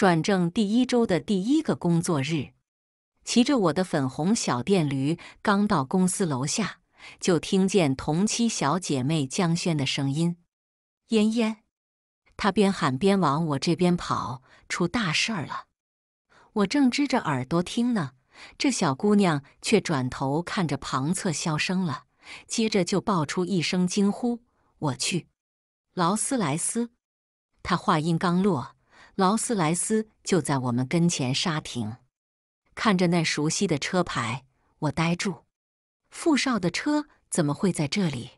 转正第一周的第一个工作日，骑着我的粉红小电驴，刚到公司楼下，就听见同期小姐妹江轩的声音：“嫣嫣。”她边喊边往我这边跑，出大事儿了！我正支着耳朵听呢，这小姑娘却转头看着旁侧笑声了，接着就爆出一声惊呼：“我去！劳斯莱斯！”她话音刚落。劳斯莱斯就在我们跟前刹停，看着那熟悉的车牌，我呆住。傅少的车怎么会在这里？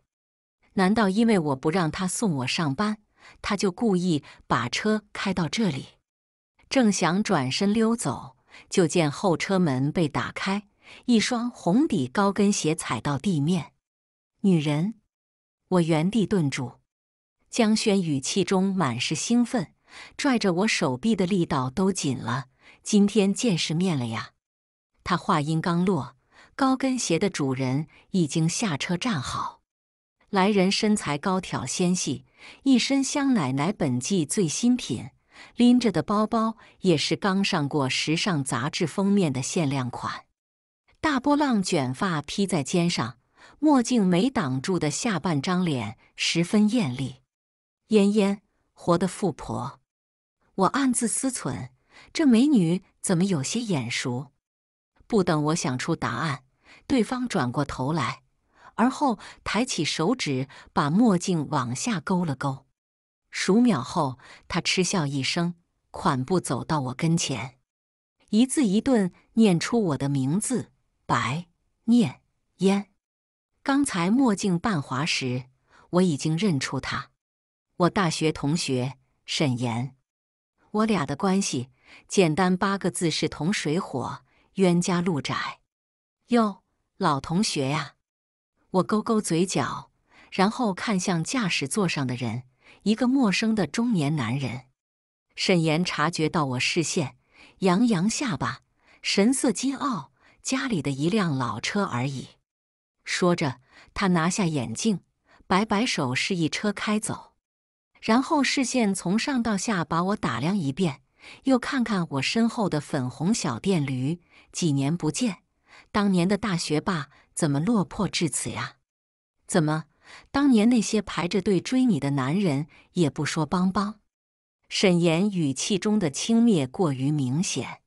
难道因为我不让他送我上班，他就故意把车开到这里？正想转身溜走，就见后车门被打开，一双红底高跟鞋踩到地面。女人，我原地顿住。江轩语气中满是兴奋。拽着我手臂的力道都紧了，今天见世面了呀！他话音刚落，高跟鞋的主人已经下车站好。来人身材高挑纤细，一身香奶奶本季最新品，拎着的包包也是刚上过时尚杂志封面的限量款。大波浪卷发披在肩上，墨镜没挡住的下半张脸十分艳丽。嫣嫣，活的富婆。我暗自思忖，这美女怎么有些眼熟？不等我想出答案，对方转过头来，而后抬起手指把墨镜往下勾了勾。数秒后，他嗤笑一声，款步走到我跟前，一字一顿念出我的名字：白念烟。刚才墨镜半滑时，我已经认出他，我大学同学沈岩。我俩的关系，简单八个字：是同水火，冤家路窄。哟，老同学呀！我勾勾嘴角，然后看向驾驶座上的人，一个陌生的中年男人。沈岩察觉到我视线，扬扬下巴，神色桀骜：“家里的一辆老车而已。”说着，他拿下眼镜，摆摆手示意车开走。然后视线从上到下把我打量一遍，又看看我身后的粉红小电驴。几年不见，当年的大学霸怎么落魄至此呀？怎么当年那些排着队追你的男人也不说帮帮？沈岩语气中的轻蔑过于明显，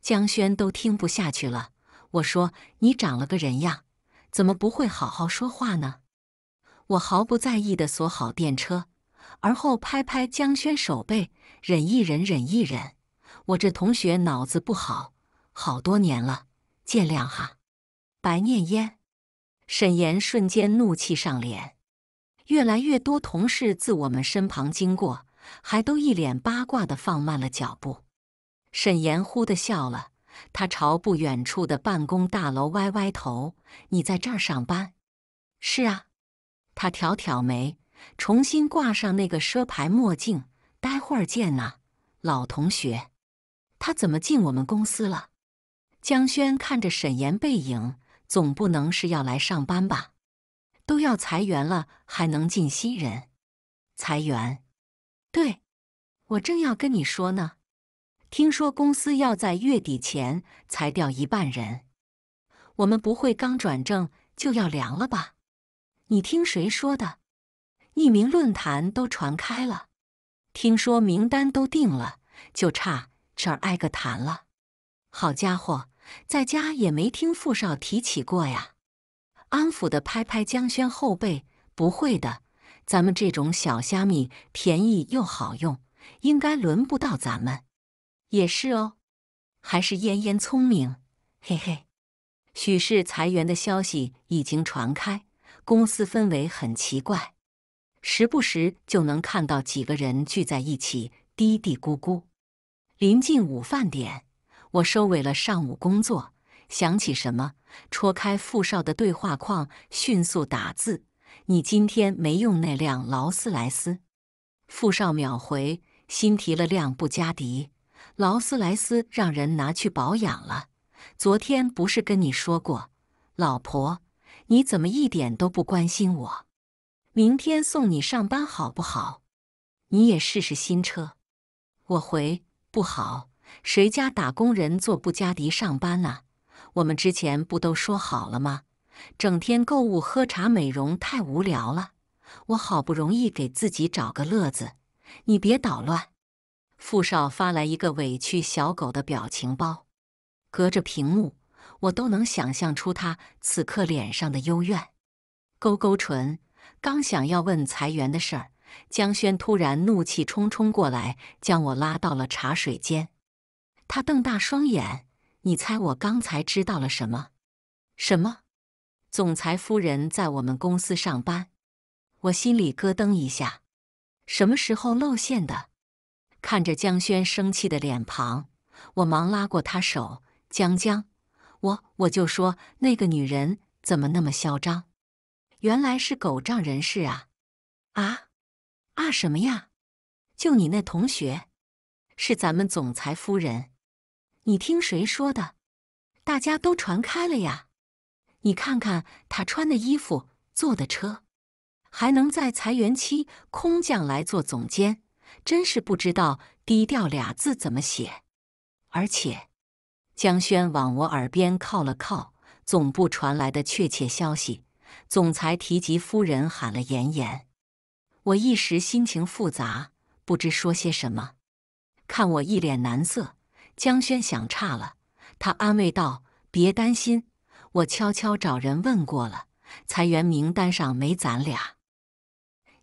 江轩都听不下去了。我说：“你长了个人样，怎么不会好好说话呢？”我毫不在意的锁好电车。而后拍拍江轩手背，忍一忍，忍一忍。我这同学脑子不好，好多年了，见谅哈。白念烟，沈岩瞬间怒气上脸。越来越多同事自我们身旁经过，还都一脸八卦的放慢了脚步。沈岩忽的笑了，他朝不远处的办公大楼歪歪头：“你在这儿上班？”“是啊。”他挑挑眉。重新挂上那个奢牌墨镜，待会儿见呐，老同学。他怎么进我们公司了？江轩看着沈岩背影，总不能是要来上班吧？都要裁员了，还能进新人？裁员？对，我正要跟你说呢。听说公司要在月底前裁掉一半人，我们不会刚转正就要凉了吧？你听谁说的？匿名论坛都传开了，听说名单都定了，就差这儿挨个谈了。好家伙，在家也没听傅少提起过呀。安抚的拍拍江轩后背：“不会的，咱们这种小虾米，便宜又好用，应该轮不到咱们。”也是哦，还是嫣嫣聪明，嘿嘿。许氏裁员的消息已经传开，公司氛围很奇怪。时不时就能看到几个人聚在一起嘀嘀咕咕。临近午饭点，我收尾了上午工作，想起什么，戳开傅少的对话框，迅速打字：“你今天没用那辆劳斯莱斯？”傅少秒回：“新提了辆布加迪，劳斯莱斯让人拿去保养了。昨天不是跟你说过，老婆，你怎么一点都不关心我？”明天送你上班好不好？你也试试新车。我回不好，谁家打工人坐布加迪上班啊？我们之前不都说好了吗？整天购物、喝茶、美容太无聊了，我好不容易给自己找个乐子，你别捣乱。傅少发来一个委屈小狗的表情包，隔着屏幕，我都能想象出他此刻脸上的幽怨，勾勾唇。刚想要问裁员的事儿，江轩突然怒气冲冲过来，将我拉到了茶水间。他瞪大双眼：“你猜我刚才知道了什么？”“什么？总裁夫人在我们公司上班？”我心里咯噔一下，什么时候露馅的？看着江轩生气的脸庞，我忙拉过他手：“江江，我我就说那个女人怎么那么嚣张。”原来是狗仗人势啊！啊啊什么呀？就你那同学，是咱们总裁夫人。你听谁说的？大家都传开了呀。你看看他穿的衣服，坐的车，还能在裁员期空降来做总监，真是不知道“低调”俩字怎么写。而且，江轩往我耳边靠了靠，总部传来的确切消息。总裁提及夫人喊了妍妍，我一时心情复杂，不知说些什么。看我一脸难色，江轩想差了，他安慰道：“别担心，我悄悄找人问过了，裁员名单上没咱俩。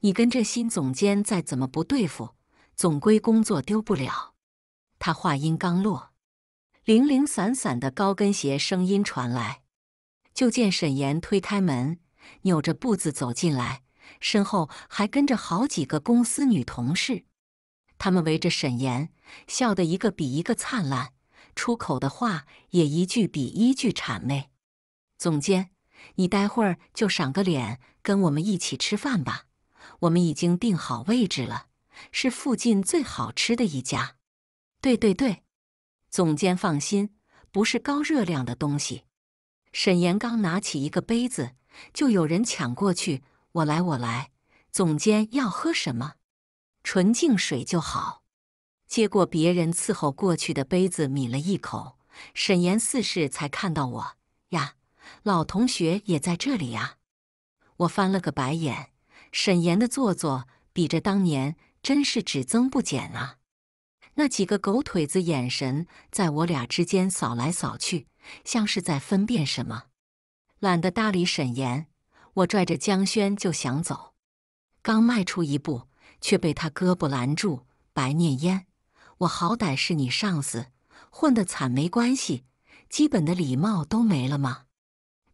你跟这新总监再怎么不对付，总归工作丢不了。”他话音刚落，零零散散的高跟鞋声音传来，就见沈岩推开门。扭着步子走进来，身后还跟着好几个公司女同事。他们围着沈岩，笑得一个比一个灿烂，出口的话也一句比一句谄媚。总监，你待会儿就赏个脸跟我们一起吃饭吧，我们已经订好位置了，是附近最好吃的一家。对对对，总监放心，不是高热量的东西。沈岩刚拿起一个杯子。就有人抢过去，我来，我来。总监要喝什么？纯净水就好。接过别人伺候过去的杯子，抿了一口。沈岩四世才看到我呀，老同学也在这里呀。我翻了个白眼，沈岩的做作比着当年真是只增不减啊。那几个狗腿子眼神在我俩之间扫来扫去，像是在分辨什么。懒得搭理沈岩，我拽着江轩就想走，刚迈出一步，却被他胳膊拦住。白念烟，我好歹是你上司，混得惨没关系，基本的礼貌都没了吗？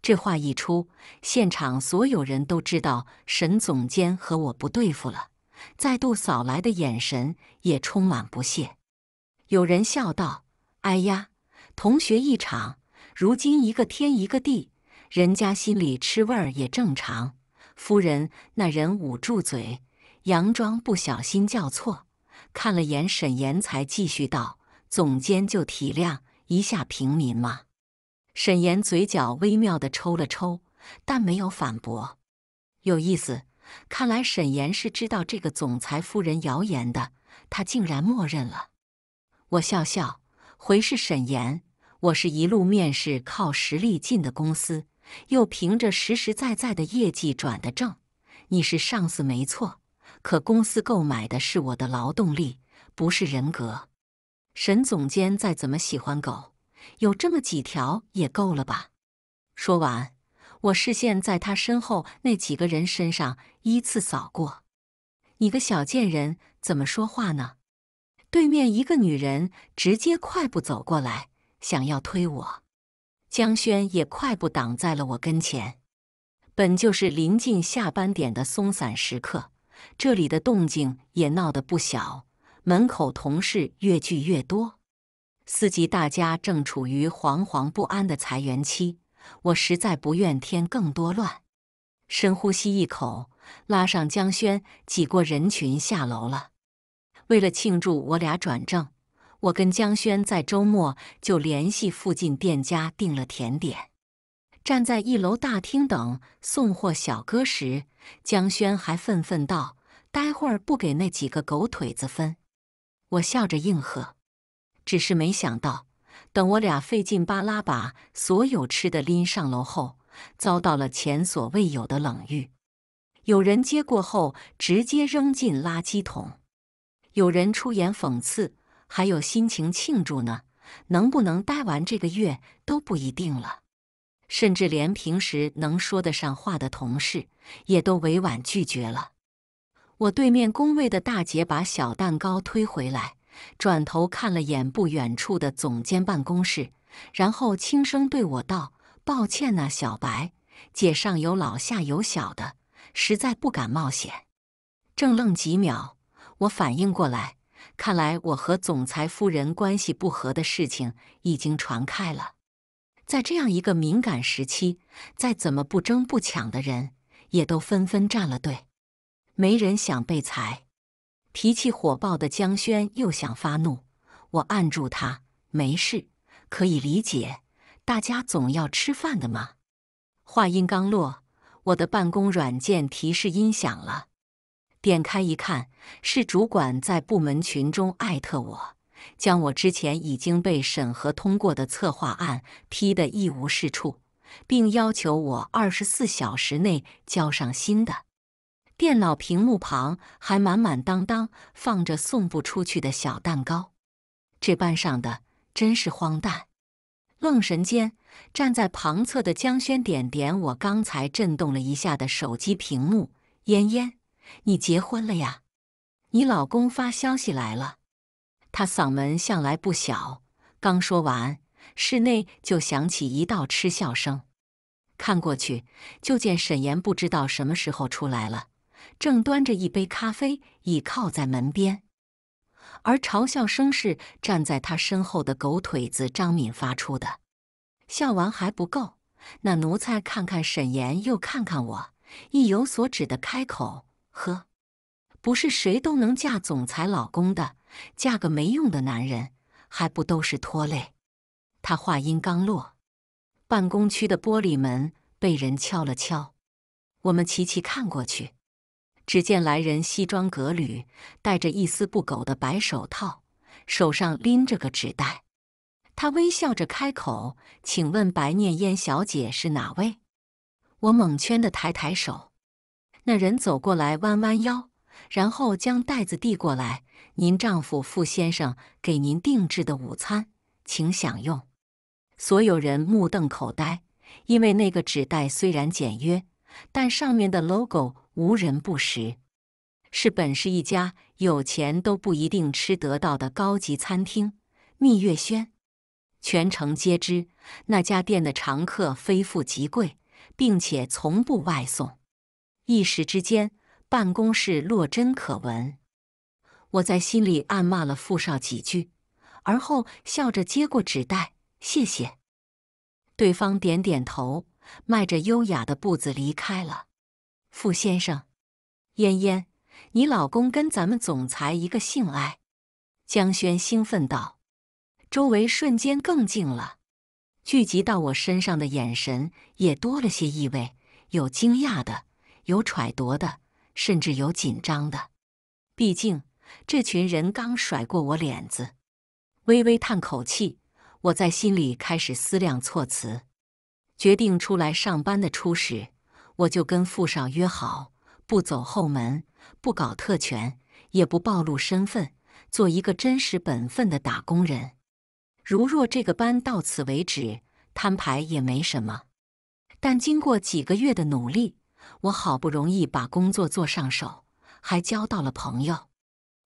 这话一出，现场所有人都知道沈总监和我不对付了，再度扫来的眼神也充满不屑。有人笑道：“哎呀，同学一场，如今一个天一个地。”人家心里吃味儿也正常。夫人，那人捂住嘴，佯装不小心叫错，看了眼沈岩，才继续道：“总监就体谅一下平民嘛。”沈岩嘴角微妙的抽了抽，但没有反驳。有意思，看来沈岩是知道这个总裁夫人谣言的，他竟然默认了。我笑笑，回是沈岩，我是一路面试靠实力进的公司。又凭着实实在在的业绩转的正，你是上司没错，可公司购买的是我的劳动力，不是人格。沈总监再怎么喜欢狗，有这么几条也够了吧？说完，我视线在他身后那几个人身上依次扫过。你个小贱人，怎么说话呢？对面一个女人直接快步走过来，想要推我。江轩也快步挡在了我跟前。本就是临近下班点的松散时刻，这里的动静也闹得不小，门口同事越聚越多。司机大家正处于惶惶不安的裁员期，我实在不愿添更多乱。深呼吸一口，拉上江轩，挤过人群下楼了。为了庆祝我俩转正。我跟江轩在周末就联系附近店家订了甜点，站在一楼大厅等送货小哥时，江轩还愤愤道：“待会儿不给那几个狗腿子分。”我笑着应和，只是没想到，等我俩费劲巴拉把所有吃的拎上楼后，遭到了前所未有的冷遇。有人接过后直接扔进垃圾桶，有人出言讽刺。还有心情庆祝呢，能不能待完这个月都不一定了，甚至连平时能说得上话的同事也都委婉拒绝了。我对面工位的大姐把小蛋糕推回来，转头看了眼不远处的总监办公室，然后轻声对我道：“抱歉呐，小白姐，上有老下有小的，实在不敢冒险。”正愣几秒，我反应过来。看来我和总裁夫人关系不和的事情已经传开了，在这样一个敏感时期，再怎么不争不抢的人也都纷纷站了队，没人想被裁。脾气火爆的江轩又想发怒，我按住他，没事，可以理解，大家总要吃饭的嘛。话音刚落，我的办公软件提示音响了。点开一看，是主管在部门群中艾特我，将我之前已经被审核通过的策划案批得一无是处，并要求我二十四小时内交上新的。电脑屏幕旁还满满当当放着送不出去的小蛋糕，这班上的真是荒诞。愣神间，站在旁侧的江轩点点我刚才震动了一下的手机屏幕，嫣嫣。你结婚了呀？你老公发消息来了。他嗓门向来不小，刚说完，室内就响起一道嗤笑声。看过去，就见沈岩不知道什么时候出来了，正端着一杯咖啡倚靠在门边。而嘲笑声是站在他身后的狗腿子张敏发出的。笑完还不够，那奴才看看沈岩，又看看我，意有所指的开口。呵，不是谁都能嫁总裁老公的，嫁个没用的男人还不都是拖累？她话音刚落，办公区的玻璃门被人敲了敲，我们齐齐看过去，只见来人西装革履，戴着一丝不苟的白手套，手上拎着个纸袋。他微笑着开口：“请问白念烟小姐是哪位？”我猛圈的抬抬手。那人走过来，弯弯腰，然后将袋子递过来：“您丈夫傅先生给您定制的午餐，请享用。”所有人目瞪口呆，因为那个纸袋虽然简约，但上面的 logo 无人不识，是本市一家有钱都不一定吃得到的高级餐厅——蜜月轩。全城皆知，那家店的常客非富即贵，并且从不外送。一时之间，办公室落针可闻。我在心里暗骂了傅少几句，而后笑着接过纸袋，谢谢。对方点点头，迈着优雅的步子离开了。傅先生，嫣嫣，你老公跟咱们总裁一个姓哎！江轩兴奋道。周围瞬间更静了，聚集到我身上的眼神也多了些意味，有惊讶的。有揣度的，甚至有紧张的。毕竟这群人刚甩过我脸子。微微叹口气，我在心里开始思量措辞。决定出来上班的初始，我就跟富少约好，不走后门，不搞特权，也不暴露身份，做一个真实本分的打工人。如若这个班到此为止，摊牌也没什么。但经过几个月的努力，我好不容易把工作做上手，还交到了朋友。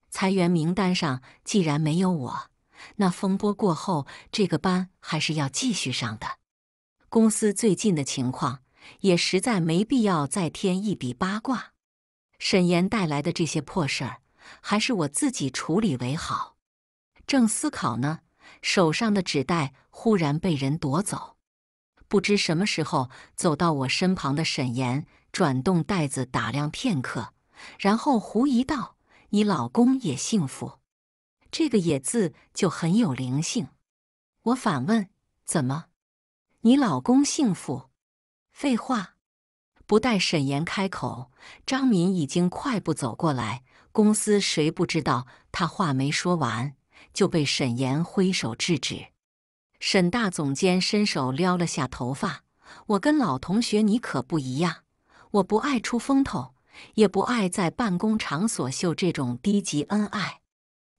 裁员名单上既然没有我，那风波过后这个班还是要继续上的。公司最近的情况也实在没必要再添一笔八卦。沈岩带来的这些破事儿，还是我自己处理为好。正思考呢，手上的纸袋忽然被人夺走。不知什么时候走到我身旁的沈岩。转动袋子，打量片刻，然后狐疑道：“你老公也幸福？”这个“也”字就很有灵性。我反问：“怎么？你老公幸福？”废话。不待沈岩开口，张敏已经快步走过来。公司谁不知道？他话没说完，就被沈岩挥手制止。沈大总监伸手撩了下头发：“我跟老同学你可不一样。”我不爱出风头，也不爱在办公场所秀这种低级恩爱。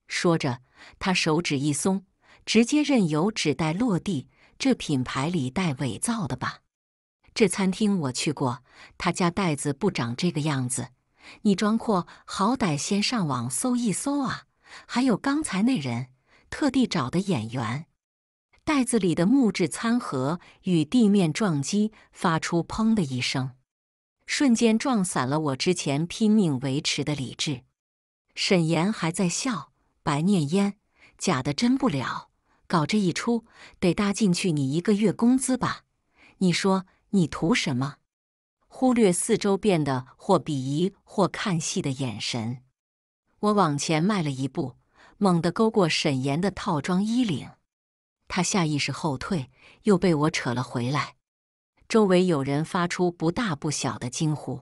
说着，他手指一松，直接任由纸袋落地。这品牌里带伪造的吧？这餐厅我去过，他家袋子不长这个样子。你装阔，好歹先上网搜一搜啊！还有刚才那人，特地找的演员。袋子里的木质餐盒与地面撞击，发出“砰”的一声。瞬间撞散了我之前拼命维持的理智。沈岩还在笑，白念烟，假的真不了，搞这一出得搭进去你一个月工资吧？你说你图什么？忽略四周变的或鄙夷或看戏的眼神，我往前迈了一步，猛地勾过沈岩的套装衣领，他下意识后退，又被我扯了回来。周围有人发出不大不小的惊呼，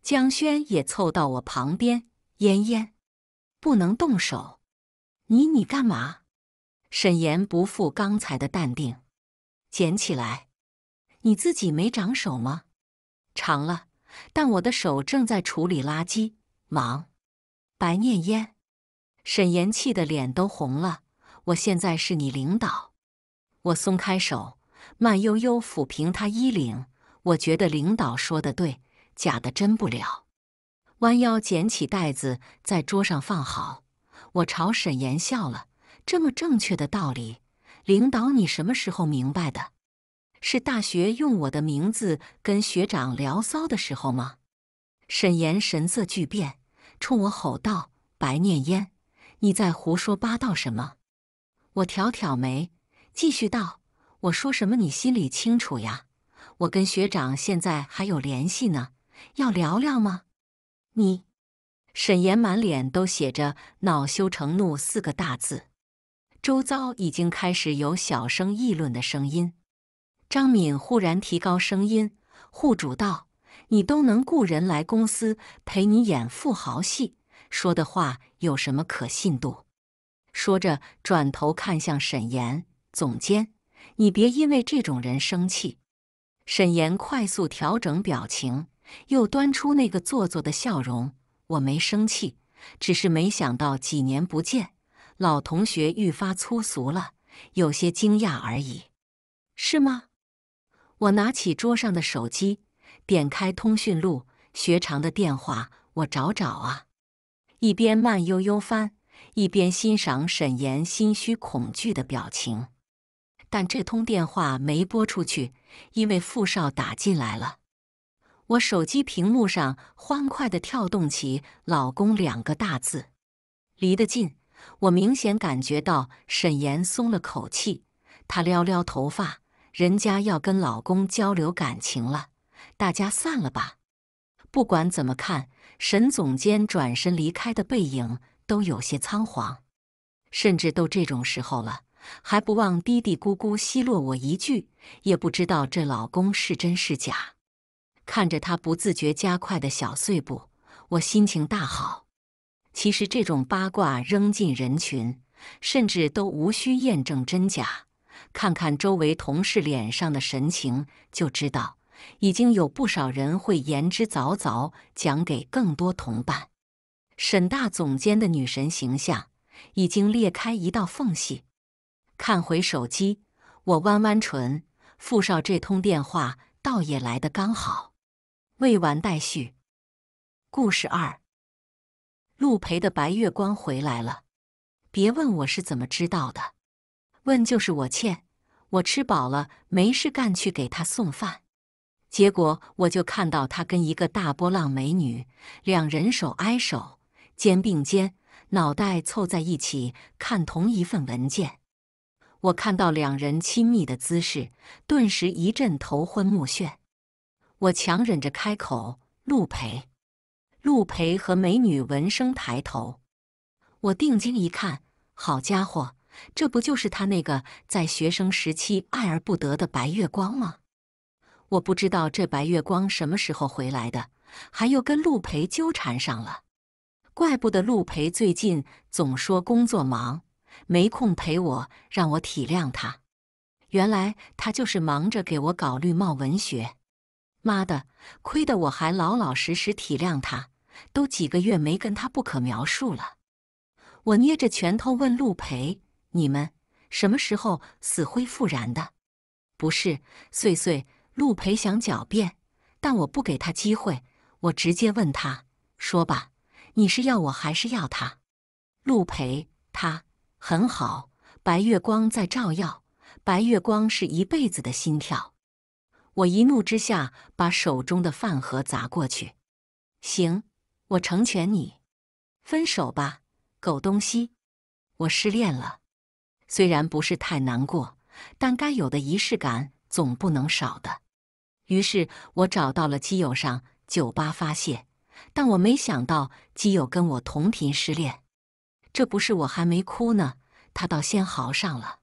江轩也凑到我旁边：“嫣嫣，不能动手，你你干嘛？”沈岩不复刚才的淡定，捡起来：“你自己没长手吗？长了，但我的手正在处理垃圾，忙。”白念烟，沈岩气得脸都红了：“我现在是你领导，我松开手。”慢悠悠抚平他衣领，我觉得领导说的对，假的真不了。弯腰捡起袋子，在桌上放好。我朝沈岩笑了，这么正确的道理，领导你什么时候明白的？是大学用我的名字跟学长聊骚的时候吗？沈岩神色巨变，冲我吼道：“白念烟，你在胡说八道什么？”我挑挑眉，继续道。我说什么你心里清楚呀！我跟学长现在还有联系呢，要聊聊吗？你，沈岩满脸都写着恼羞成怒四个大字，周遭已经开始有小声议论的声音。张敏忽然提高声音，户主道：“你都能雇人来公司陪你演富豪戏，说的话有什么可信度？”说着转头看向沈岩，总监。你别因为这种人生气。沈岩快速调整表情，又端出那个做作的笑容。我没生气，只是没想到几年不见，老同学愈发粗俗了，有些惊讶而已。是吗？我拿起桌上的手机，点开通讯录，学长的电话，我找找啊。一边慢悠悠翻，一边欣赏沈岩心虚恐惧的表情。但这通电话没拨出去，因为傅少打进来了。我手机屏幕上欢快地跳动起“老公”两个大字。离得近，我明显感觉到沈岩松了口气。她撩撩头发，人家要跟老公交流感情了。大家散了吧。不管怎么看，沈总监转身离开的背影都有些仓皇，甚至都这种时候了。还不忘嘀嘀咕咕奚落我一句，也不知道这老公是真是假。看着他不自觉加快的小碎步，我心情大好。其实这种八卦扔进人群，甚至都无需验证真假，看看周围同事脸上的神情就知道，已经有不少人会言之凿凿讲给更多同伴。沈大总监的女神形象已经裂开一道缝隙。看回手机，我弯弯唇。傅少这通电话倒也来的刚好。未完待续，故事二。陆培的白月光回来了，别问我是怎么知道的，问就是我欠。我吃饱了没事干去给他送饭，结果我就看到他跟一个大波浪美女，两人手挨手，肩并肩，脑袋凑在一起看同一份文件。我看到两人亲密的姿势，顿时一阵头昏目眩。我强忍着开口：“陆培，陆培和美女闻声抬头。”我定睛一看，好家伙，这不就是他那个在学生时期爱而不得的白月光吗？我不知道这白月光什么时候回来的，还又跟陆培纠缠上了。怪不得陆培最近总说工作忙。没空陪我，让我体谅他。原来他就是忙着给我搞绿帽文学。妈的，亏得我还老老实实体谅他，都几个月没跟他不可描述了。我捏着拳头问陆培：“你们什么时候死灰复燃的？”不是，岁岁。陆培想狡辩，但我不给他机会，我直接问他说：“吧，你是要我还是要他？”陆培他。很好，白月光在照耀，白月光是一辈子的心跳。我一怒之下把手中的饭盒砸过去。行，我成全你，分手吧，狗东西，我失恋了。虽然不是太难过，但该有的仪式感总不能少的。于是我找到了基友上酒吧发泄，但我没想到基友跟我同频失恋。这不是我还没哭呢，他倒先嚎上了。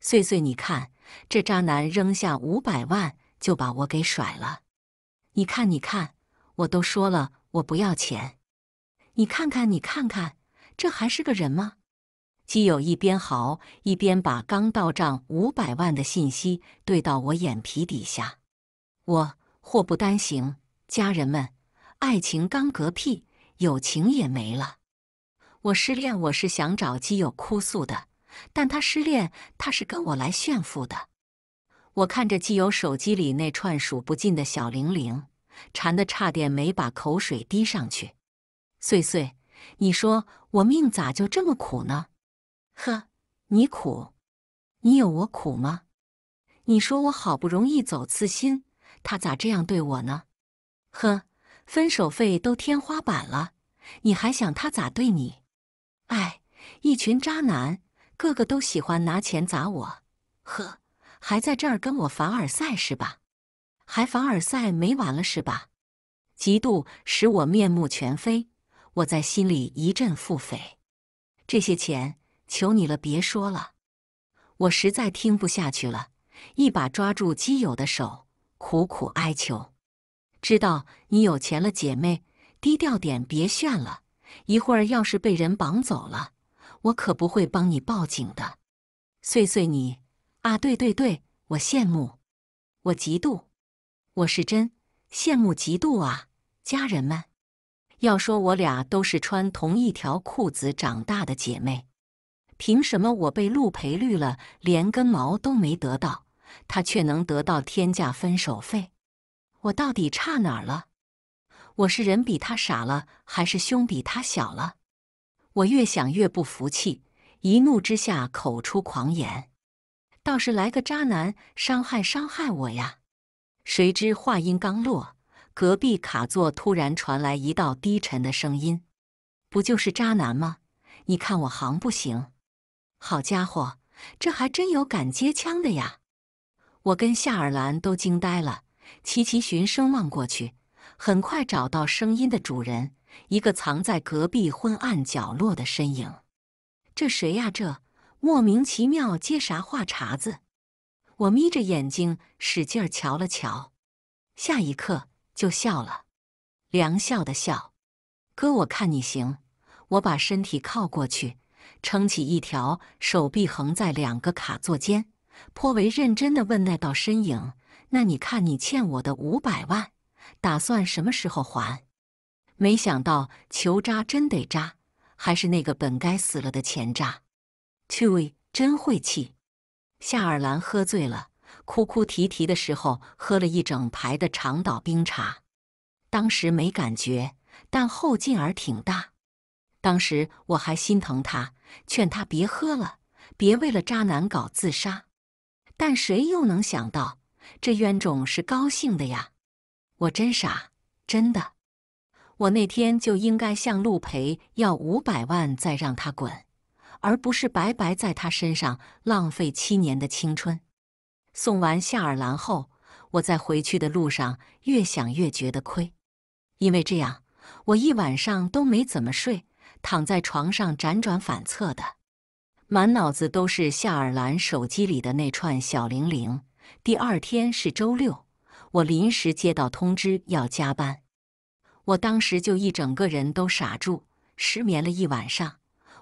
岁岁，你看这渣男扔下五百万就把我给甩了。你看，你看，我都说了我不要钱。你看看，你看看，这还是个人吗？基友一边嚎一边把刚到账五百万的信息对到我眼皮底下。我祸不单行，家人们，爱情刚嗝屁，友情也没了。我失恋，我是想找基友哭诉的，但他失恋，他是跟我来炫富的。我看着基友手机里那串数不尽的小零零，馋得差点没把口水滴上去。碎碎，你说我命咋就这么苦呢？呵，你苦，你有我苦吗？你说我好不容易走次心，他咋这样对我呢？呵，分手费都天花板了，你还想他咋对你？哎，一群渣男，个个都喜欢拿钱砸我，呵，还在这儿跟我凡尔赛是吧？还凡尔赛没完了是吧？嫉妒使我面目全非，我在心里一阵腹诽。这些钱，求你了，别说了，我实在听不下去了，一把抓住基友的手，苦苦哀求。知道你有钱了，姐妹，低调点，别炫了。一会儿要是被人绑走了，我可不会帮你报警的。碎碎你啊！对对对，我羡慕，我嫉妒，我是真羡慕嫉妒啊！家人们，要说我俩都是穿同一条裤子长大的姐妹，凭什么我被陆培绿了，连根毛都没得到，他却能得到天价分手费？我到底差哪儿了？我是人比他傻了，还是胸比他小了？我越想越不服气，一怒之下口出狂言：“倒是来个渣男伤害伤害我呀！”谁知话音刚落，隔壁卡座突然传来一道低沉的声音：“不就是渣男吗？你看我行不行？”好家伙，这还真有敢接枪的呀！我跟夏尔兰都惊呆了，齐齐循声望过去。很快找到声音的主人，一个藏在隔壁昏暗角落的身影。这谁呀？这莫名其妙接啥话茬子？我眯着眼睛使劲儿瞧了瞧，下一刻就笑了，良笑的笑。哥，我看你行。我把身体靠过去，撑起一条手臂，横在两个卡座间，颇为认真的问那道身影：“那你看，你欠我的五百万。”打算什么时候还？没想到求渣真得渣，还是那个本该死了的钱渣。Two 真晦气。夏尔兰喝醉了，哭哭啼啼的时候喝了一整排的长岛冰茶，当时没感觉，但后劲儿挺大。当时我还心疼他，劝他别喝了，别为了渣男搞自杀。但谁又能想到，这冤种是高兴的呀？我真傻，真的！我那天就应该向陆培要五百万，再让他滚，而不是白白在他身上浪费七年的青春。送完夏尔兰后，我在回去的路上越想越觉得亏，因为这样我一晚上都没怎么睡，躺在床上辗转反侧的，满脑子都是夏尔兰手机里的那串小铃铃。第二天是周六。我临时接到通知要加班，我当时就一整个人都傻住，失眠了一晚上。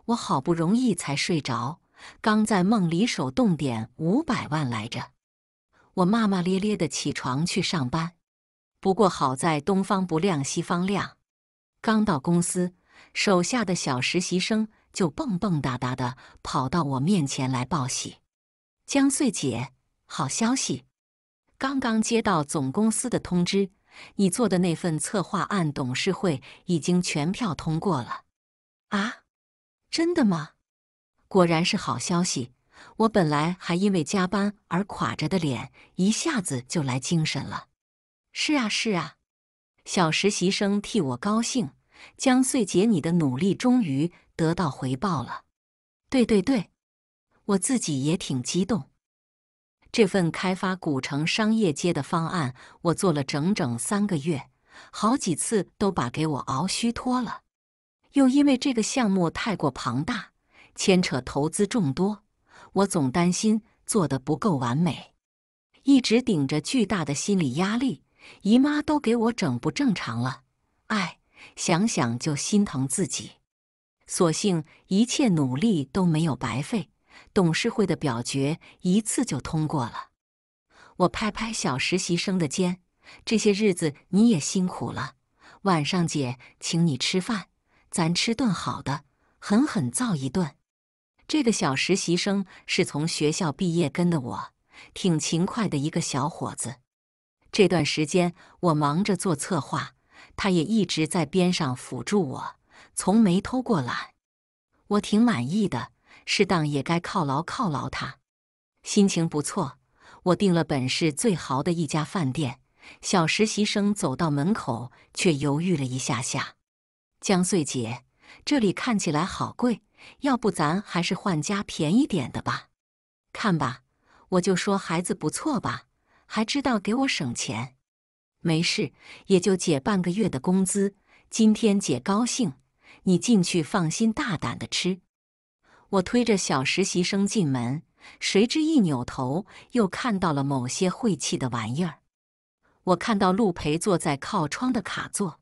我好不容易才睡着，刚在梦里手动点五百万来着。我骂骂咧咧的起床去上班，不过好在东方不亮西方亮，刚到公司，手下的小实习生就蹦蹦哒哒的跑到我面前来报喜：“江穗姐，好消息！”刚刚接到总公司的通知，你做的那份策划案，董事会已经全票通过了。啊，真的吗？果然是好消息。我本来还因为加班而垮着的脸，一下子就来精神了。是啊，是啊，小实习生替我高兴。江穗姐，你的努力终于得到回报了。对对对，我自己也挺激动。这份开发古城商业街的方案，我做了整整三个月，好几次都把给我熬虚脱了。又因为这个项目太过庞大，牵扯投资众多，我总担心做的不够完美，一直顶着巨大的心理压力，姨妈都给我整不正常了。哎，想想就心疼自己。所幸一切努力都没有白费。董事会的表决一次就通过了。我拍拍小实习生的肩：“这些日子你也辛苦了，晚上姐请你吃饭，咱吃顿好的，狠狠造一顿。”这个小实习生是从学校毕业跟的我，挺勤快的一个小伙子。这段时间我忙着做策划，他也一直在边上辅助我，从没偷过懒。我挺满意的。适当也该犒劳犒劳他，心情不错。我订了本市最豪的一家饭店。小实习生走到门口，却犹豫了一下下。江穗姐，这里看起来好贵，要不咱还是换家便宜点的吧？看吧，我就说孩子不错吧，还知道给我省钱。没事，也就姐半个月的工资。今天姐高兴，你进去放心大胆的吃。我推着小实习生进门，谁知一扭头又看到了某些晦气的玩意儿。我看到陆培坐在靠窗的卡座，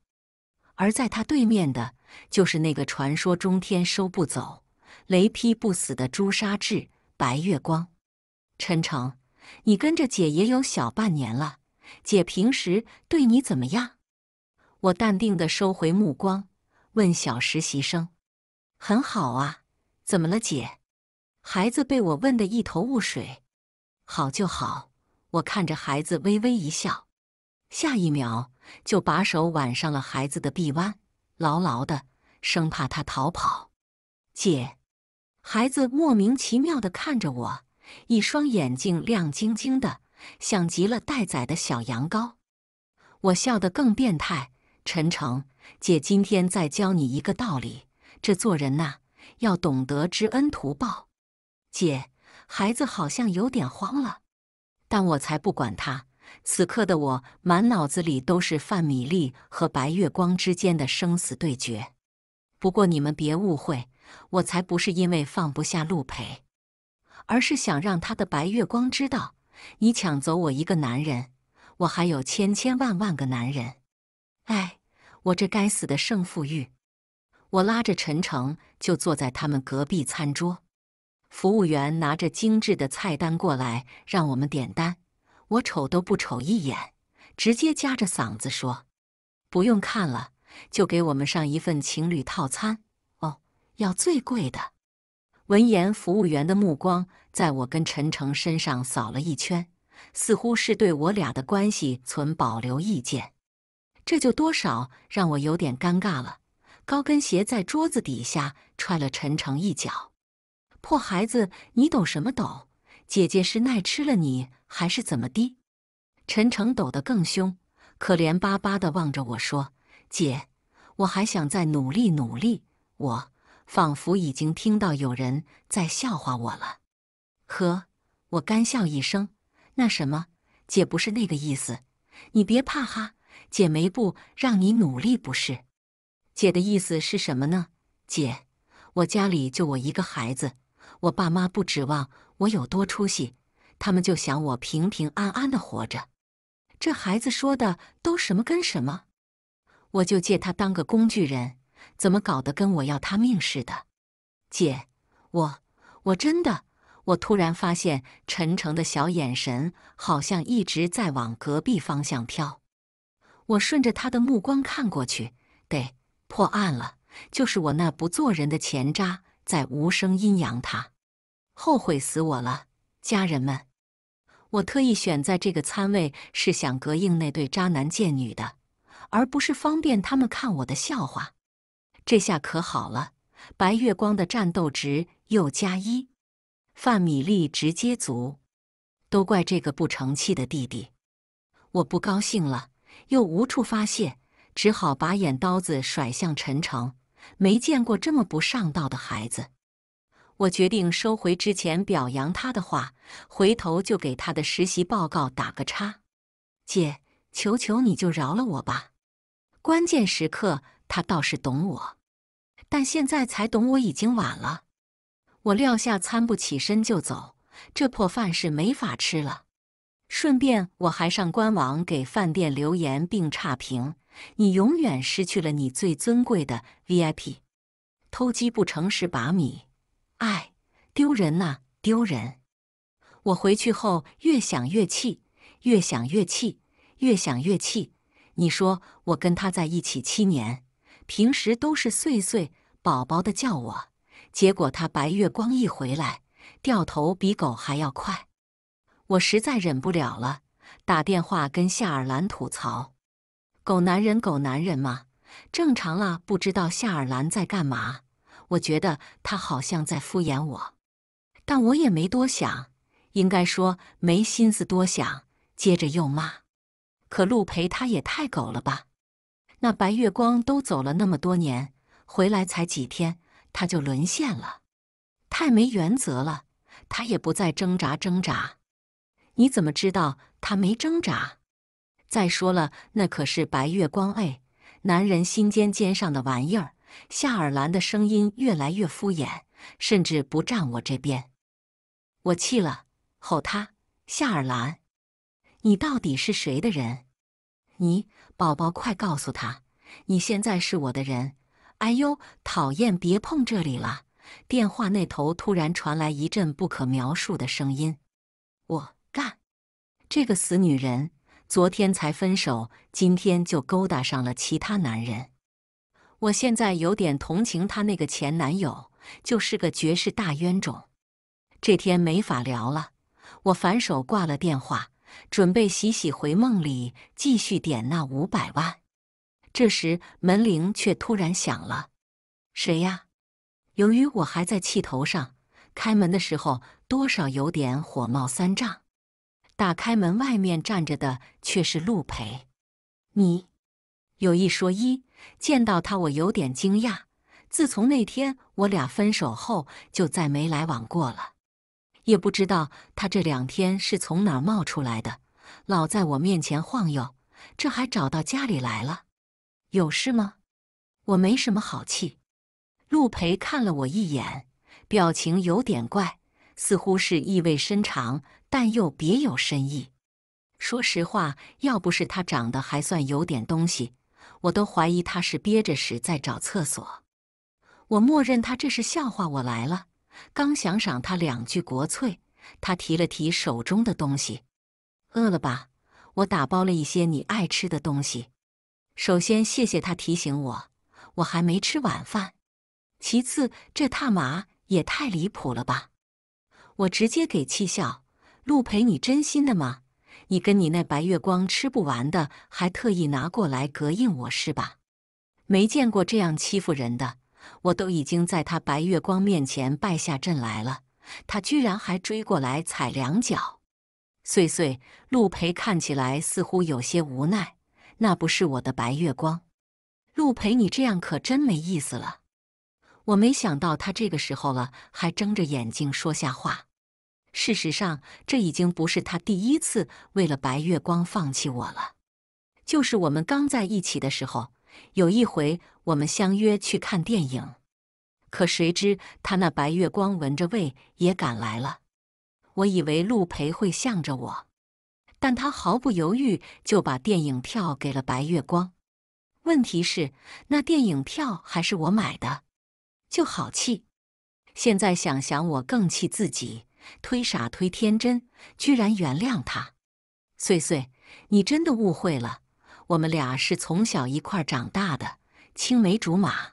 而在他对面的就是那个传说中天收不走、雷劈不死的朱砂痣白月光陈诚。你跟着姐也有小半年了，姐平时对你怎么样？我淡定地收回目光，问小实习生：“很好啊。”怎么了，姐？孩子被我问得一头雾水。好就好，我看着孩子微微一笑，下一秒就把手挽上了孩子的臂弯，牢牢的，生怕他逃跑。姐，孩子莫名其妙的看着我，一双眼睛亮晶晶的，像极了待宰的小羊羔。我笑得更变态。陈诚，姐今天再教你一个道理，这做人呐。要懂得知恩图报，姐，孩子好像有点慌了，但我才不管他。此刻的我满脑子里都是范米粒和白月光之间的生死对决。不过你们别误会，我才不是因为放不下陆培，而是想让他的白月光知道，你抢走我一个男人，我还有千千万万个男人。哎，我这该死的胜负欲！我拉着陈诚。就坐在他们隔壁餐桌，服务员拿着精致的菜单过来让我们点单，我瞅都不瞅一眼，直接夹着嗓子说：“不用看了，就给我们上一份情侣套餐哦，要最贵的。”闻言，服务员的目光在我跟陈诚身上扫了一圈，似乎是对我俩的关系存保留意见，这就多少让我有点尴尬了。高跟鞋在桌子底下踹了陈诚一脚，“破孩子，你抖什么抖？姐姐是耐吃了你还是怎么的？”陈诚抖得更凶，可怜巴巴的望着我说：“姐，我还想再努力努力。”我仿佛已经听到有人在笑话我了。呵，我干笑一声：“那什么，姐不是那个意思，你别怕哈，姐没不让你努力不是。”姐的意思是什么呢？姐，我家里就我一个孩子，我爸妈不指望我有多出息，他们就想我平平安安的活着。这孩子说的都什么跟什么？我就借他当个工具人，怎么搞得跟我要他命似的？姐，我我真的……我突然发现陈诚的小眼神好像一直在往隔壁方向飘，我顺着他的目光看过去，得。破案了，就是我那不做人的前渣在无声阴阳他，后悔死我了，家人们！我特意选在这个餐位，是想膈应那对渣男贱女的，而不是方便他们看我的笑话。这下可好了，白月光的战斗值又加一，饭米粒直接足。都怪这个不成器的弟弟，我不高兴了，又无处发泄。只好把眼刀子甩向陈诚，没见过这么不上道的孩子。我决定收回之前表扬他的话，回头就给他的实习报告打个叉。姐，求求你就饶了我吧！关键时刻他倒是懂我，但现在才懂我已经晚了。我撂下餐布起身就走，这破饭是没法吃了。顺便我还上官网给饭店留言并差评。你永远失去了你最尊贵的 VIP，偷鸡不成蚀把米，哎，丢人呐，丢人！我回去后越想越气，越想越气，越想越气。你说我跟他在一起七年，平时都是碎碎宝宝的叫我，结果他白月光一回来，掉头比狗还要快，我实在忍不了了，打电话跟夏尔兰吐槽。狗男人，狗男人嘛，正常啦。不知道夏尔兰在干嘛，我觉得他好像在敷衍我，但我也没多想，应该说没心思多想。接着又骂，可陆培他也太狗了吧！那白月光都走了那么多年，回来才几天，他就沦陷了，太没原则了。他也不再挣扎挣扎，你怎么知道他没挣扎？再说了，那可是白月光哎，男人心尖尖上的玩意儿。夏尔兰的声音越来越敷衍，甚至不站我这边。我气了，吼他：夏尔兰，你到底是谁的人？你宝宝，快告诉他，你现在是我的人。哎呦，讨厌，别碰这里了。电话那头突然传来一阵不可描述的声音。我干，这个死女人！昨天才分手，今天就勾搭上了其他男人。我现在有点同情他那个前男友，就是个绝世大冤种。这天没法聊了，我反手挂了电话，准备洗洗回梦里继续点那五百万。这时门铃却突然响了，谁呀？由于我还在气头上，开门的时候多少有点火冒三丈。打开门，外面站着的却是陆培。你有一说一，见到他我有点惊讶。自从那天我俩分手后，就再没来往过了。也不知道他这两天是从哪儿冒出来的，老在我面前晃悠，这还找到家里来了。有事吗？我没什么好气。陆培看了我一眼，表情有点怪，似乎是意味深长。但又别有深意。说实话，要不是他长得还算有点东西，我都怀疑他是憋着屎在找厕所。我默认他这是笑话我来了。刚想赏他两句国粹，他提了提手中的东西：“饿了吧？我打包了一些你爱吃的东西。”首先，谢谢他提醒我，我还没吃晚饭。其次，这踏马也太离谱了吧！我直接给气笑。陆培，你真心的吗？你跟你那白月光吃不完的，还特意拿过来膈应我，是吧？没见过这样欺负人的，我都已经在他白月光面前败下阵来了，他居然还追过来踩两脚。碎碎，陆培看起来似乎有些无奈。那不是我的白月光。陆培，你这样可真没意思了。我没想到他这个时候了还睁着眼睛说瞎话。事实上，这已经不是他第一次为了白月光放弃我了。就是我们刚在一起的时候，有一回我们相约去看电影，可谁知他那白月光闻着味也赶来了。我以为陆培会向着我，但他毫不犹豫就把电影票给了白月光。问题是那电影票还是我买的，就好气。现在想想，我更气自己。忒傻忒天真，居然原谅他！岁岁，你真的误会了。我们俩是从小一块长大的青梅竹马，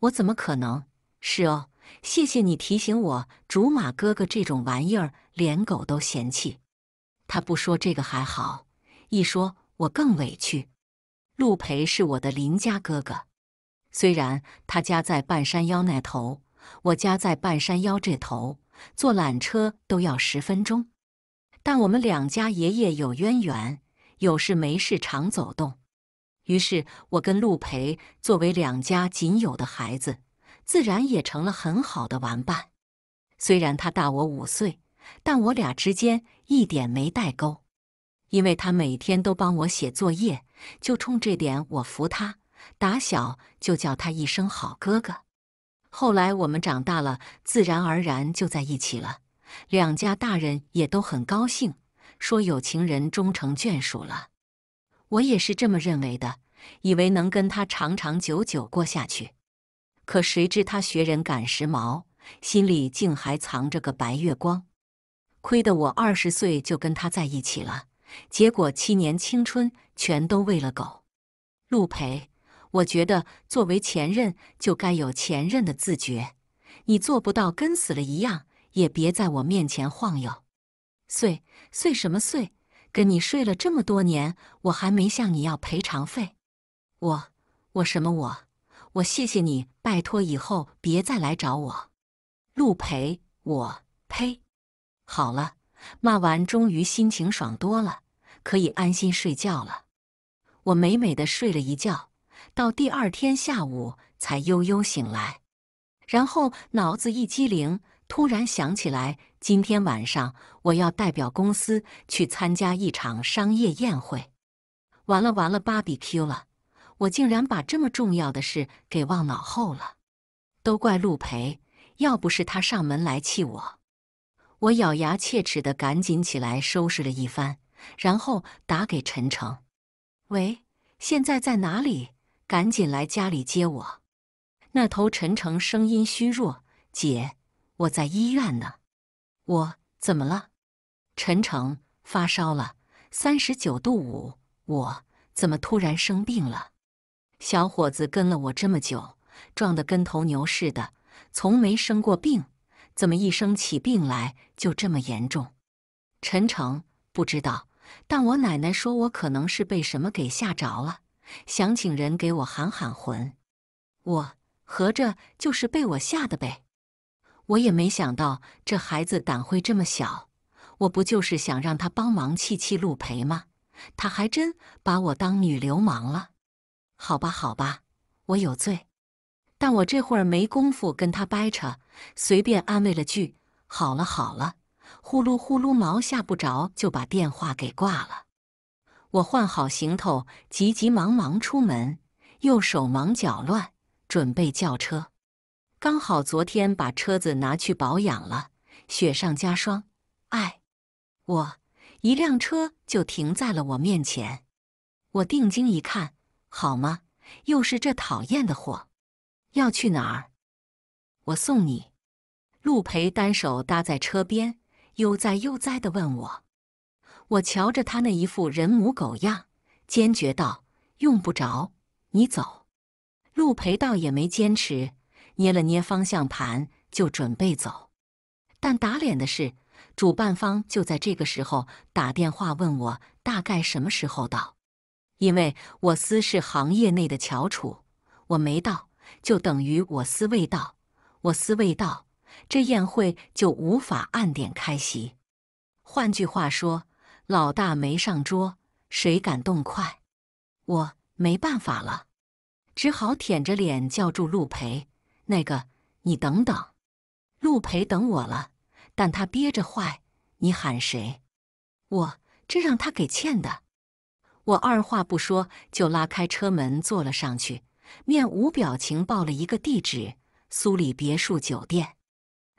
我怎么可能？是哦，谢谢你提醒我，竹马哥哥这种玩意儿连狗都嫌弃。他不说这个还好，一说我更委屈。陆培是我的邻家哥哥，虽然他家在半山腰那头，我家在半山腰这头。坐缆车都要十分钟，但我们两家爷爷有渊源，有事没事常走动。于是，我跟陆培作为两家仅有的孩子，自然也成了很好的玩伴。虽然他大我五岁，但我俩之间一点没代沟，因为他每天都帮我写作业，就冲这点我服他。打小就叫他一声“好哥哥”。后来我们长大了，自然而然就在一起了。两家大人也都很高兴，说有情人终成眷属了。我也是这么认为的，以为能跟他长长久久过下去。可谁知他学人赶时髦，心里竟还藏着个白月光。亏得我二十岁就跟他在一起了，结果七年青春全都喂了狗。陆培。我觉得作为前任就该有前任的自觉，你做不到跟死了一样，也别在我面前晃悠。碎碎什么碎？跟你睡了这么多年，我还没向你要赔偿费。我我什么我？我谢谢你，拜托以后别再来找我。陆培，我呸！好了，骂完终于心情爽多了，可以安心睡觉了。我美美的睡了一觉。到第二天下午才悠悠醒来，然后脑子一激灵，突然想起来，今天晚上我要代表公司去参加一场商业宴会。完了完了芭比 Q 了！我竟然把这么重要的事给忘脑后了，都怪陆培，要不是他上门来气我，我咬牙切齿的赶紧起来收拾了一番，然后打给陈诚：“喂，现在在哪里？”赶紧来家里接我！那头陈诚声音虚弱：“姐，我在医院呢。我怎么了？”陈诚发烧了，三十九度五。我怎么突然生病了？小伙子跟了我这么久，壮得跟头牛似的，从没生过病，怎么一生起病来就这么严重？陈诚不知道，但我奶奶说我可能是被什么给吓着了。想请人给我喊喊魂，我合着就是被我吓的呗。我也没想到这孩子胆会这么小。我不就是想让他帮忙气气陆培吗？他还真把我当女流氓了。好吧，好吧，我有罪。但我这会儿没工夫跟他掰扯，随便安慰了句：“好了好了。”呼噜呼噜毛吓不着，就把电话给挂了。我换好行头，急急忙忙出门，又手忙脚乱准备叫车。刚好昨天把车子拿去保养了，雪上加霜。哎，我一辆车就停在了我面前。我定睛一看，好吗？又是这讨厌的货。要去哪儿？我送你。陆培单手搭在车边，悠哉悠哉的问我。我瞧着他那一副人模狗样，坚决道：“用不着你走。”陆培倒也没坚持，捏了捏方向盘就准备走。但打脸的是，主办方就在这个时候打电话问我大概什么时候到。因为我司是行业内的翘楚，我没到，就等于我司未到，我司未到，这宴会就无法按点开席。换句话说。老大没上桌，谁敢动筷？我没办法了，只好舔着脸叫住陆培：“那个，你等等。”陆培等我了，但他憋着坏。你喊谁？我这让他给欠的。我二话不说就拉开车门坐了上去，面无表情报了一个地址：苏里别墅酒店。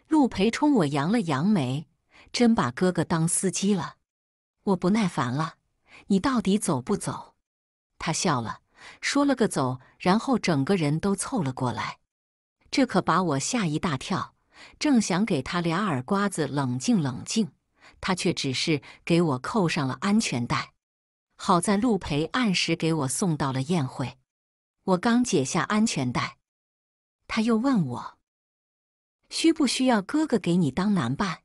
陆培冲我扬了扬眉，真把哥哥当司机了。我不耐烦了，你到底走不走？他笑了，说了个走，然后整个人都凑了过来，这可把我吓一大跳。正想给他俩耳瓜子，冷静冷静，他却只是给我扣上了安全带。好在陆培按时给我送到了宴会，我刚解下安全带，他又问我需不需要哥哥给你当男伴。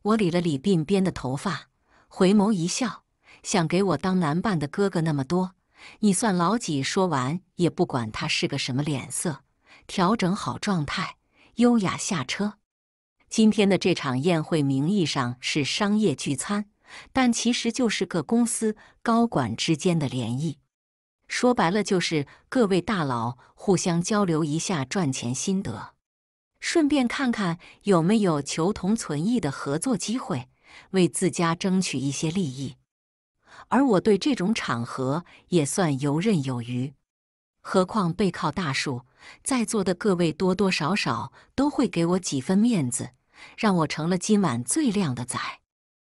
我理了理鬓边的头发。回眸一笑，想给我当男伴的哥哥那么多，你算老几？说完也不管他是个什么脸色，调整好状态，优雅下车。今天的这场宴会名义上是商业聚餐，但其实就是各公司高管之间的联谊。说白了，就是各位大佬互相交流一下赚钱心得，顺便看看有没有求同存异的合作机会。为自家争取一些利益，而我对这种场合也算游刃有余。何况背靠大树，在座的各位多多少少都会给我几分面子，让我成了今晚最靓的仔。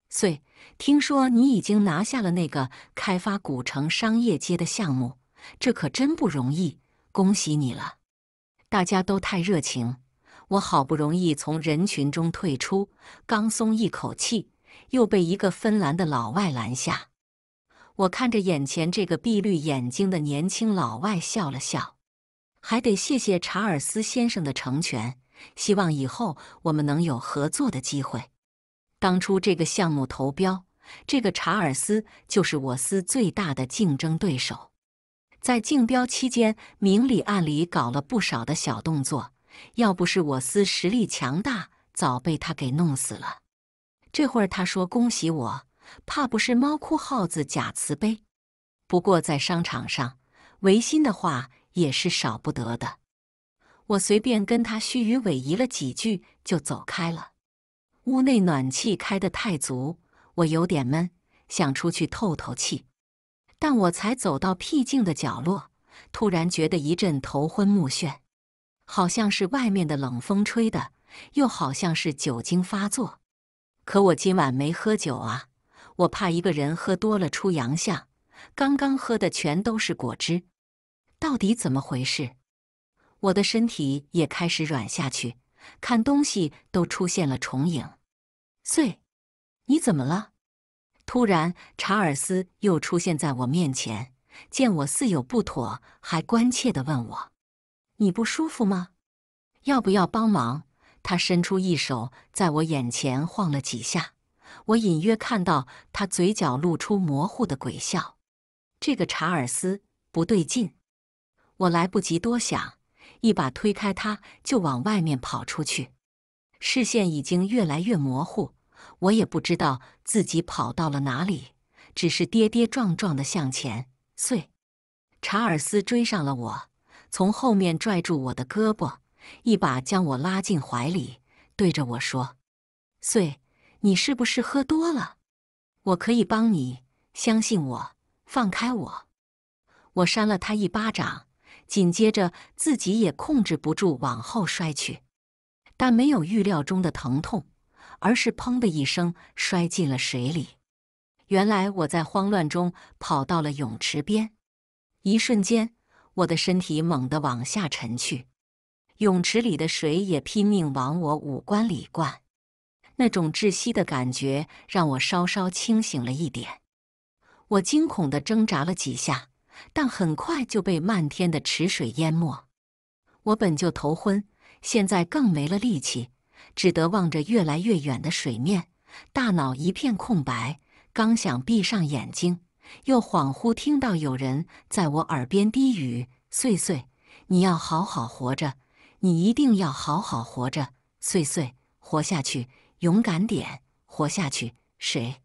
岁，听说你已经拿下了那个开发古城商业街的项目，这可真不容易，恭喜你了！大家都太热情。我好不容易从人群中退出，刚松一口气，又被一个芬兰的老外拦下。我看着眼前这个碧绿眼睛的年轻老外笑了笑，还得谢谢查尔斯先生的成全，希望以后我们能有合作的机会。当初这个项目投标，这个查尔斯就是我司最大的竞争对手，在竞标期间明里暗里搞了不少的小动作。要不是我司实力强大，早被他给弄死了。这会儿他说恭喜我，怕不是猫哭耗子假慈悲。不过在商场上，违心的话也是少不得的。我随便跟他虚与委蛇了几句，就走开了。屋内暖气开得太足，我有点闷，想出去透透气。但我才走到僻静的角落，突然觉得一阵头昏目眩。好像是外面的冷风吹的，又好像是酒精发作。可我今晚没喝酒啊！我怕一个人喝多了出洋相。刚刚喝的全都是果汁，到底怎么回事？我的身体也开始软下去，看东西都出现了重影。碎，你怎么了？突然，查尔斯又出现在我面前，见我似有不妥，还关切的问我。你不舒服吗？要不要帮忙？他伸出一手，在我眼前晃了几下，我隐约看到他嘴角露出模糊的鬼笑。这个查尔斯不对劲！我来不及多想，一把推开他，就往外面跑出去。视线已经越来越模糊，我也不知道自己跑到了哪里，只是跌跌撞撞的向前。碎，查尔斯追上了我。从后面拽住我的胳膊，一把将我拉进怀里，对着我说：“穗，你是不是喝多了？我可以帮你，相信我，放开我！”我扇了他一巴掌，紧接着自己也控制不住往后摔去，但没有预料中的疼痛，而是“砰”的一声摔进了水里。原来我在慌乱中跑到了泳池边，一瞬间。我的身体猛地往下沉去，泳池里的水也拼命往我五官里灌，那种窒息的感觉让我稍稍清醒了一点。我惊恐的挣扎了几下，但很快就被漫天的池水淹没。我本就头昏，现在更没了力气，只得望着越来越远的水面，大脑一片空白。刚想闭上眼睛。又恍惚听到有人在我耳边低语：“岁岁，你要好好活着，你一定要好好活着，岁岁，活下去，勇敢点，活下去。”谁？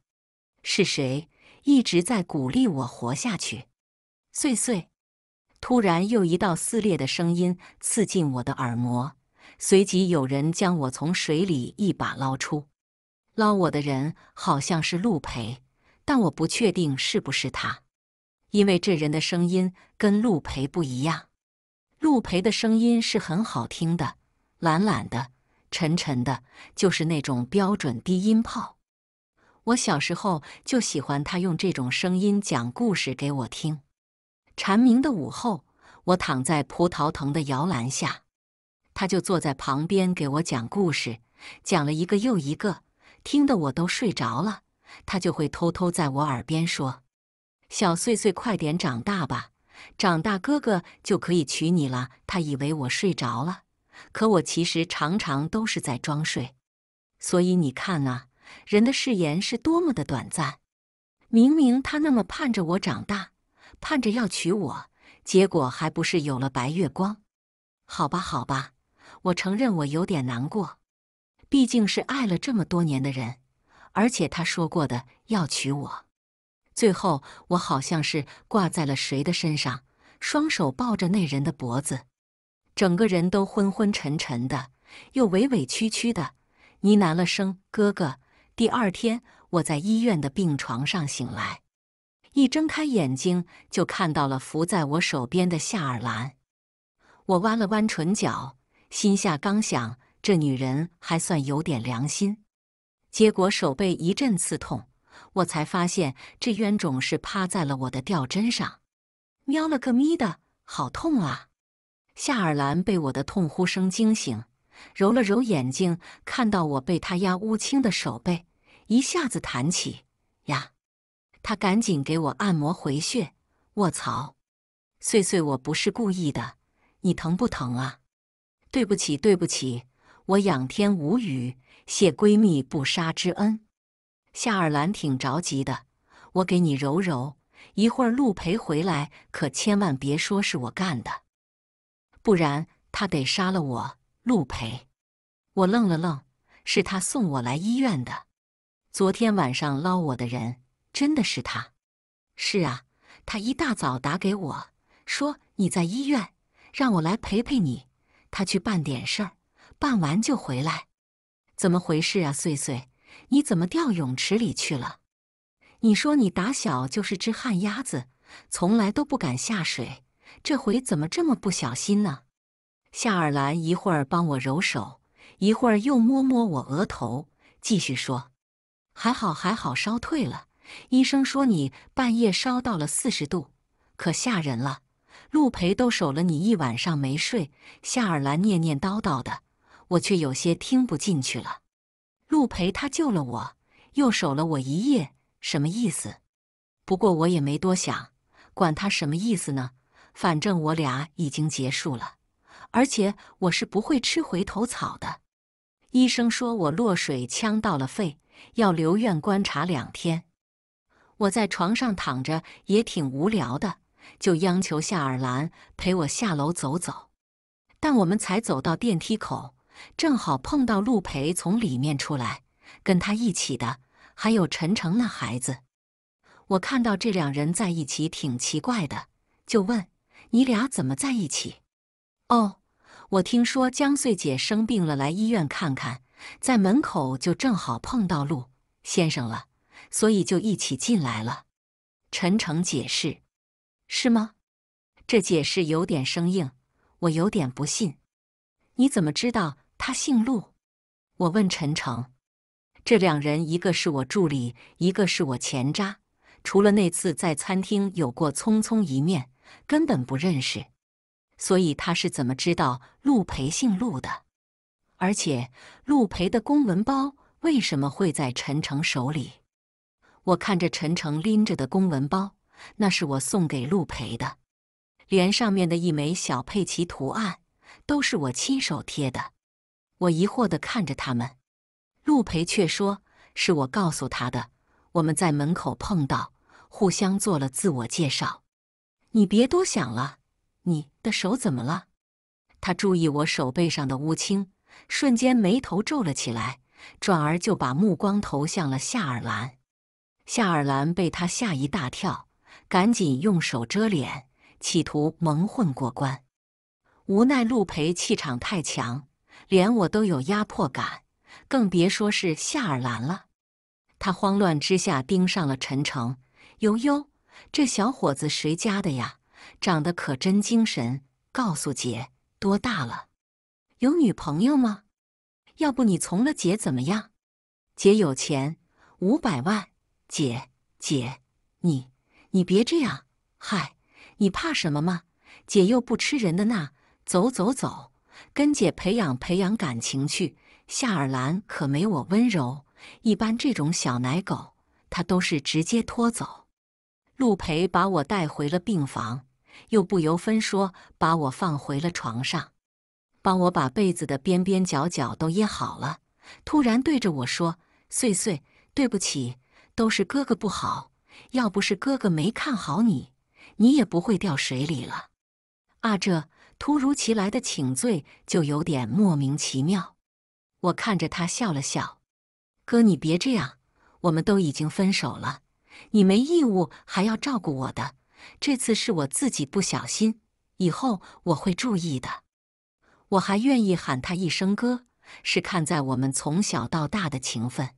是谁一直在鼓励我活下去？岁岁，突然，又一道撕裂的声音刺进我的耳膜，随即有人将我从水里一把捞出。捞我的人好像是陆培。但我不确定是不是他，因为这人的声音跟陆培不一样。陆培的声音是很好听的，懒懒的、沉沉的，就是那种标准低音炮。我小时候就喜欢他用这种声音讲故事给我听。蝉鸣的午后，我躺在葡萄藤的摇篮下，他就坐在旁边给我讲故事，讲了一个又一个，听得我都睡着了。他就会偷偷在我耳边说：“小碎碎，快点长大吧，长大哥哥就可以娶你了。”他以为我睡着了，可我其实常常都是在装睡。所以你看啊，人的誓言是多么的短暂！明明他那么盼着我长大，盼着要娶我，结果还不是有了白月光？好吧，好吧，我承认我有点难过，毕竟是爱了这么多年的人。而且他说过的要娶我，最后我好像是挂在了谁的身上，双手抱着那人的脖子，整个人都昏昏沉沉的，又委委屈屈的呢喃了声“哥哥”。第二天，我在医院的病床上醒来，一睁开眼睛就看到了伏在我手边的夏尔兰，我弯了弯唇角，心下刚想这女人还算有点良心。结果手背一阵刺痛，我才发现这冤种是趴在了我的吊针上，喵了个咪的，好痛啊！夏尔兰被我的痛呼声惊醒，揉了揉眼睛，看到我被他压乌青的手背，一下子弹起呀！他赶紧给我按摩回血，卧槽！碎碎，我不是故意的，你疼不疼啊？对不起，对不起！我仰天无语。谢闺蜜不杀之恩，夏尔兰挺着急的。我给你揉揉，一会儿陆培回来，可千万别说是我干的，不然他得杀了我。陆培，我愣了愣，是他送我来医院的。昨天晚上捞我的人真的是他。是啊，他一大早打给我，说你在医院，让我来陪陪你。他去办点事儿，办完就回来。怎么回事啊，岁岁，你怎么掉泳池里去了？你说你打小就是只旱鸭子，从来都不敢下水，这回怎么这么不小心呢？夏尔兰一会儿帮我揉手，一会儿又摸摸我额头，继续说：“还好，还好，烧退了。医生说你半夜烧到了四十度，可吓人了。陆培都守了你一晚上没睡。”夏尔兰念念叨叨的。我却有些听不进去了。陆培他救了我，又守了我一夜，什么意思？不过我也没多想，管他什么意思呢，反正我俩已经结束了，而且我是不会吃回头草的。医生说我落水呛到了肺，要留院观察两天。我在床上躺着也挺无聊的，就央求夏尔兰陪我下楼走走。但我们才走到电梯口。正好碰到陆培从里面出来，跟他一起的还有陈诚那孩子。我看到这两人在一起挺奇怪的，就问：“你俩怎么在一起？”哦，我听说江穗姐生病了，来医院看看，在门口就正好碰到陆先生了，所以就一起进来了。陈诚解释：“是吗？”这解释有点生硬，我有点不信。你怎么知道？他姓陆，我问陈诚，这两人一个是我助理，一个是我前渣，除了那次在餐厅有过匆匆一面，根本不认识。所以他是怎么知道陆培姓陆的？而且陆培的公文包为什么会在陈诚手里？我看着陈诚拎着的公文包，那是我送给陆培的，连上面的一枚小佩奇图案都是我亲手贴的。我疑惑地看着他们，陆培却说：“是我告诉他的，我们在门口碰到，互相做了自我介绍。你别多想了，你的手怎么了？”他注意我手背上的乌青，瞬间眉头皱了起来，转而就把目光投向了夏尔兰。夏尔兰被他吓一大跳，赶紧用手遮脸，企图蒙混过关，无奈陆培气场太强。连我都有压迫感，更别说是夏尔兰了。他慌乱之下盯上了陈诚。悠悠，这小伙子谁家的呀？长得可真精神。告诉姐，多大了？有女朋友吗？要不你从了姐怎么样？姐有钱，五百万。姐，姐，你你别这样。嗨，你怕什么吗？姐又不吃人的那，走走走。跟姐培养培养感情去，夏尔兰可没我温柔。一般这种小奶狗，他都是直接拖走。陆培把我带回了病房，又不由分说把我放回了床上，帮我把被子的边边角角都掖好了。突然对着我说：“岁岁，对不起，都是哥哥不好。要不是哥哥没看好你，你也不会掉水里了。”啊这。突如其来的请罪就有点莫名其妙。我看着他笑了笑：“哥，你别这样，我们都已经分手了，你没义务还要照顾我的。这次是我自己不小心，以后我会注意的。我还愿意喊他一声哥，是看在我们从小到大的情分。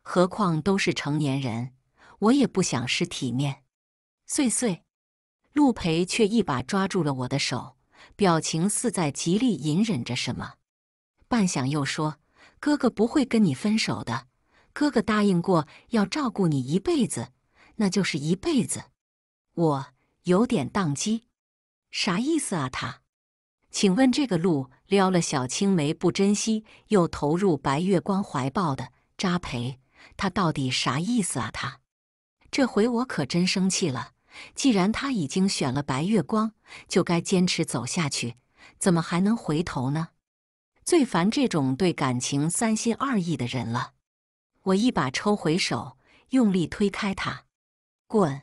何况都是成年人，我也不想失体面。”岁岁，陆培却一把抓住了我的手。表情似在极力隐忍着什么，半晌又说：“哥哥不会跟你分手的，哥哥答应过要照顾你一辈子，那就是一辈子。”我有点宕机，啥意思啊？他？请问这个路撩了小青梅不珍惜，又投入白月光怀抱的扎培，他到底啥意思啊？他？这回我可真生气了。既然他已经选了白月光，就该坚持走下去，怎么还能回头呢？最烦这种对感情三心二意的人了。我一把抽回手，用力推开他，滚，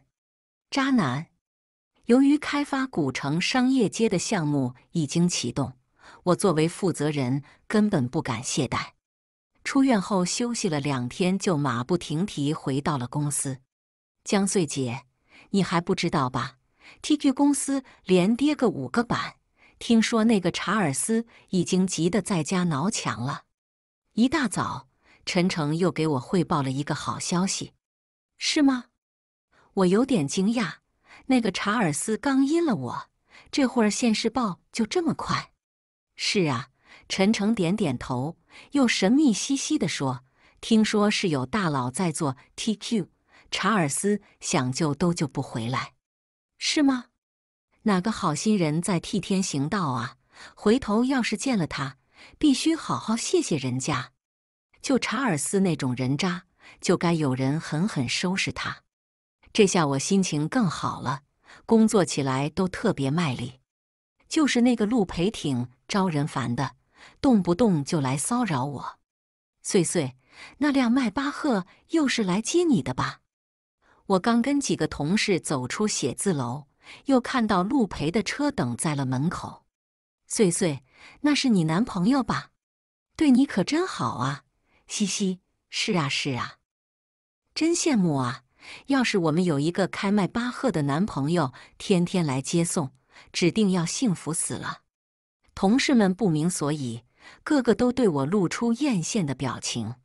渣男！由于开发古城商业街的项目已经启动，我作为负责人根本不敢懈怠。出院后休息了两天，就马不停蹄回到了公司。江穗姐。你还不知道吧？TQ 公司连跌个五个板，听说那个查尔斯已经急得在家挠墙了。一大早，陈诚又给我汇报了一个好消息，是吗？我有点惊讶，那个查尔斯刚阴了我，这会儿现世报就这么快？是啊，陈诚点点头，又神秘兮兮的说：“听说是有大佬在做 TQ。”查尔斯想救都救不回来，是吗？哪个好心人在替天行道啊？回头要是见了他，必须好好谢谢人家。就查尔斯那种人渣，就该有人狠狠收拾他。这下我心情更好了，工作起来都特别卖力。就是那个陆培挺招人烦的，动不动就来骚扰我。碎碎，那辆迈巴赫又是来接你的吧？我刚跟几个同事走出写字楼，又看到陆培的车等在了门口。岁岁，那是你男朋友吧？对你可真好啊！嘻嘻，是啊是啊，真羡慕啊！要是我们有一个开迈巴赫的男朋友，天天来接送，指定要幸福死了。同事们不明所以，个个都对我露出艳羡的表情。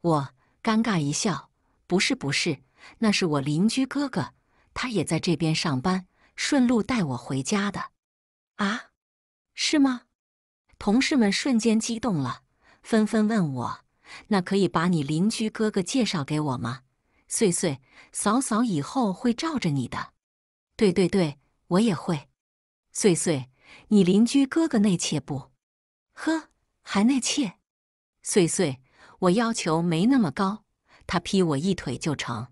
我尴尬一笑，不是不是。那是我邻居哥哥，他也在这边上班，顺路带我回家的。啊，是吗？同事们瞬间激动了，纷纷问我：“那可以把你邻居哥哥介绍给我吗？”岁岁，嫂嫂以后会罩着你的。对对对，我也会。岁岁，你邻居哥哥内妾不？呵，还内妾？岁岁，我要求没那么高，他劈我一腿就成。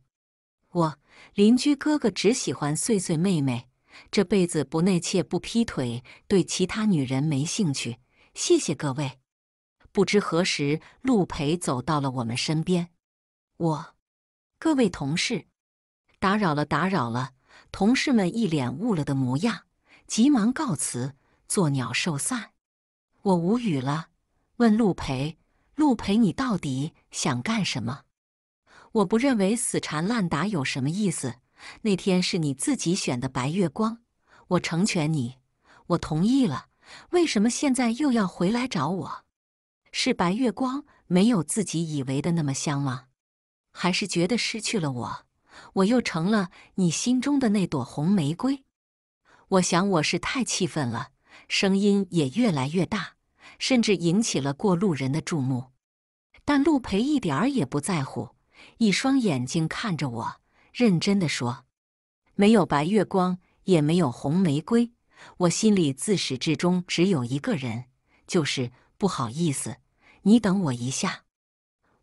我邻居哥哥只喜欢碎碎妹妹，这辈子不内妾不劈腿，对其他女人没兴趣。谢谢各位。不知何时，陆培走到了我们身边。我，各位同事，打扰了，打扰了。同事们一脸误了的模样，急忙告辞，作鸟兽散。我无语了，问陆培：“陆培，你到底想干什么？”我不认为死缠烂打有什么意思。那天是你自己选的白月光，我成全你，我同意了。为什么现在又要回来找我？是白月光没有自己以为的那么香吗？还是觉得失去了我，我又成了你心中的那朵红玫瑰？我想我是太气愤了，声音也越来越大，甚至引起了过路人的注目。但陆培一点儿也不在乎。一双眼睛看着我，认真的说：“没有白月光，也没有红玫瑰，我心里自始至终只有一个人。”就是不好意思，你等我一下。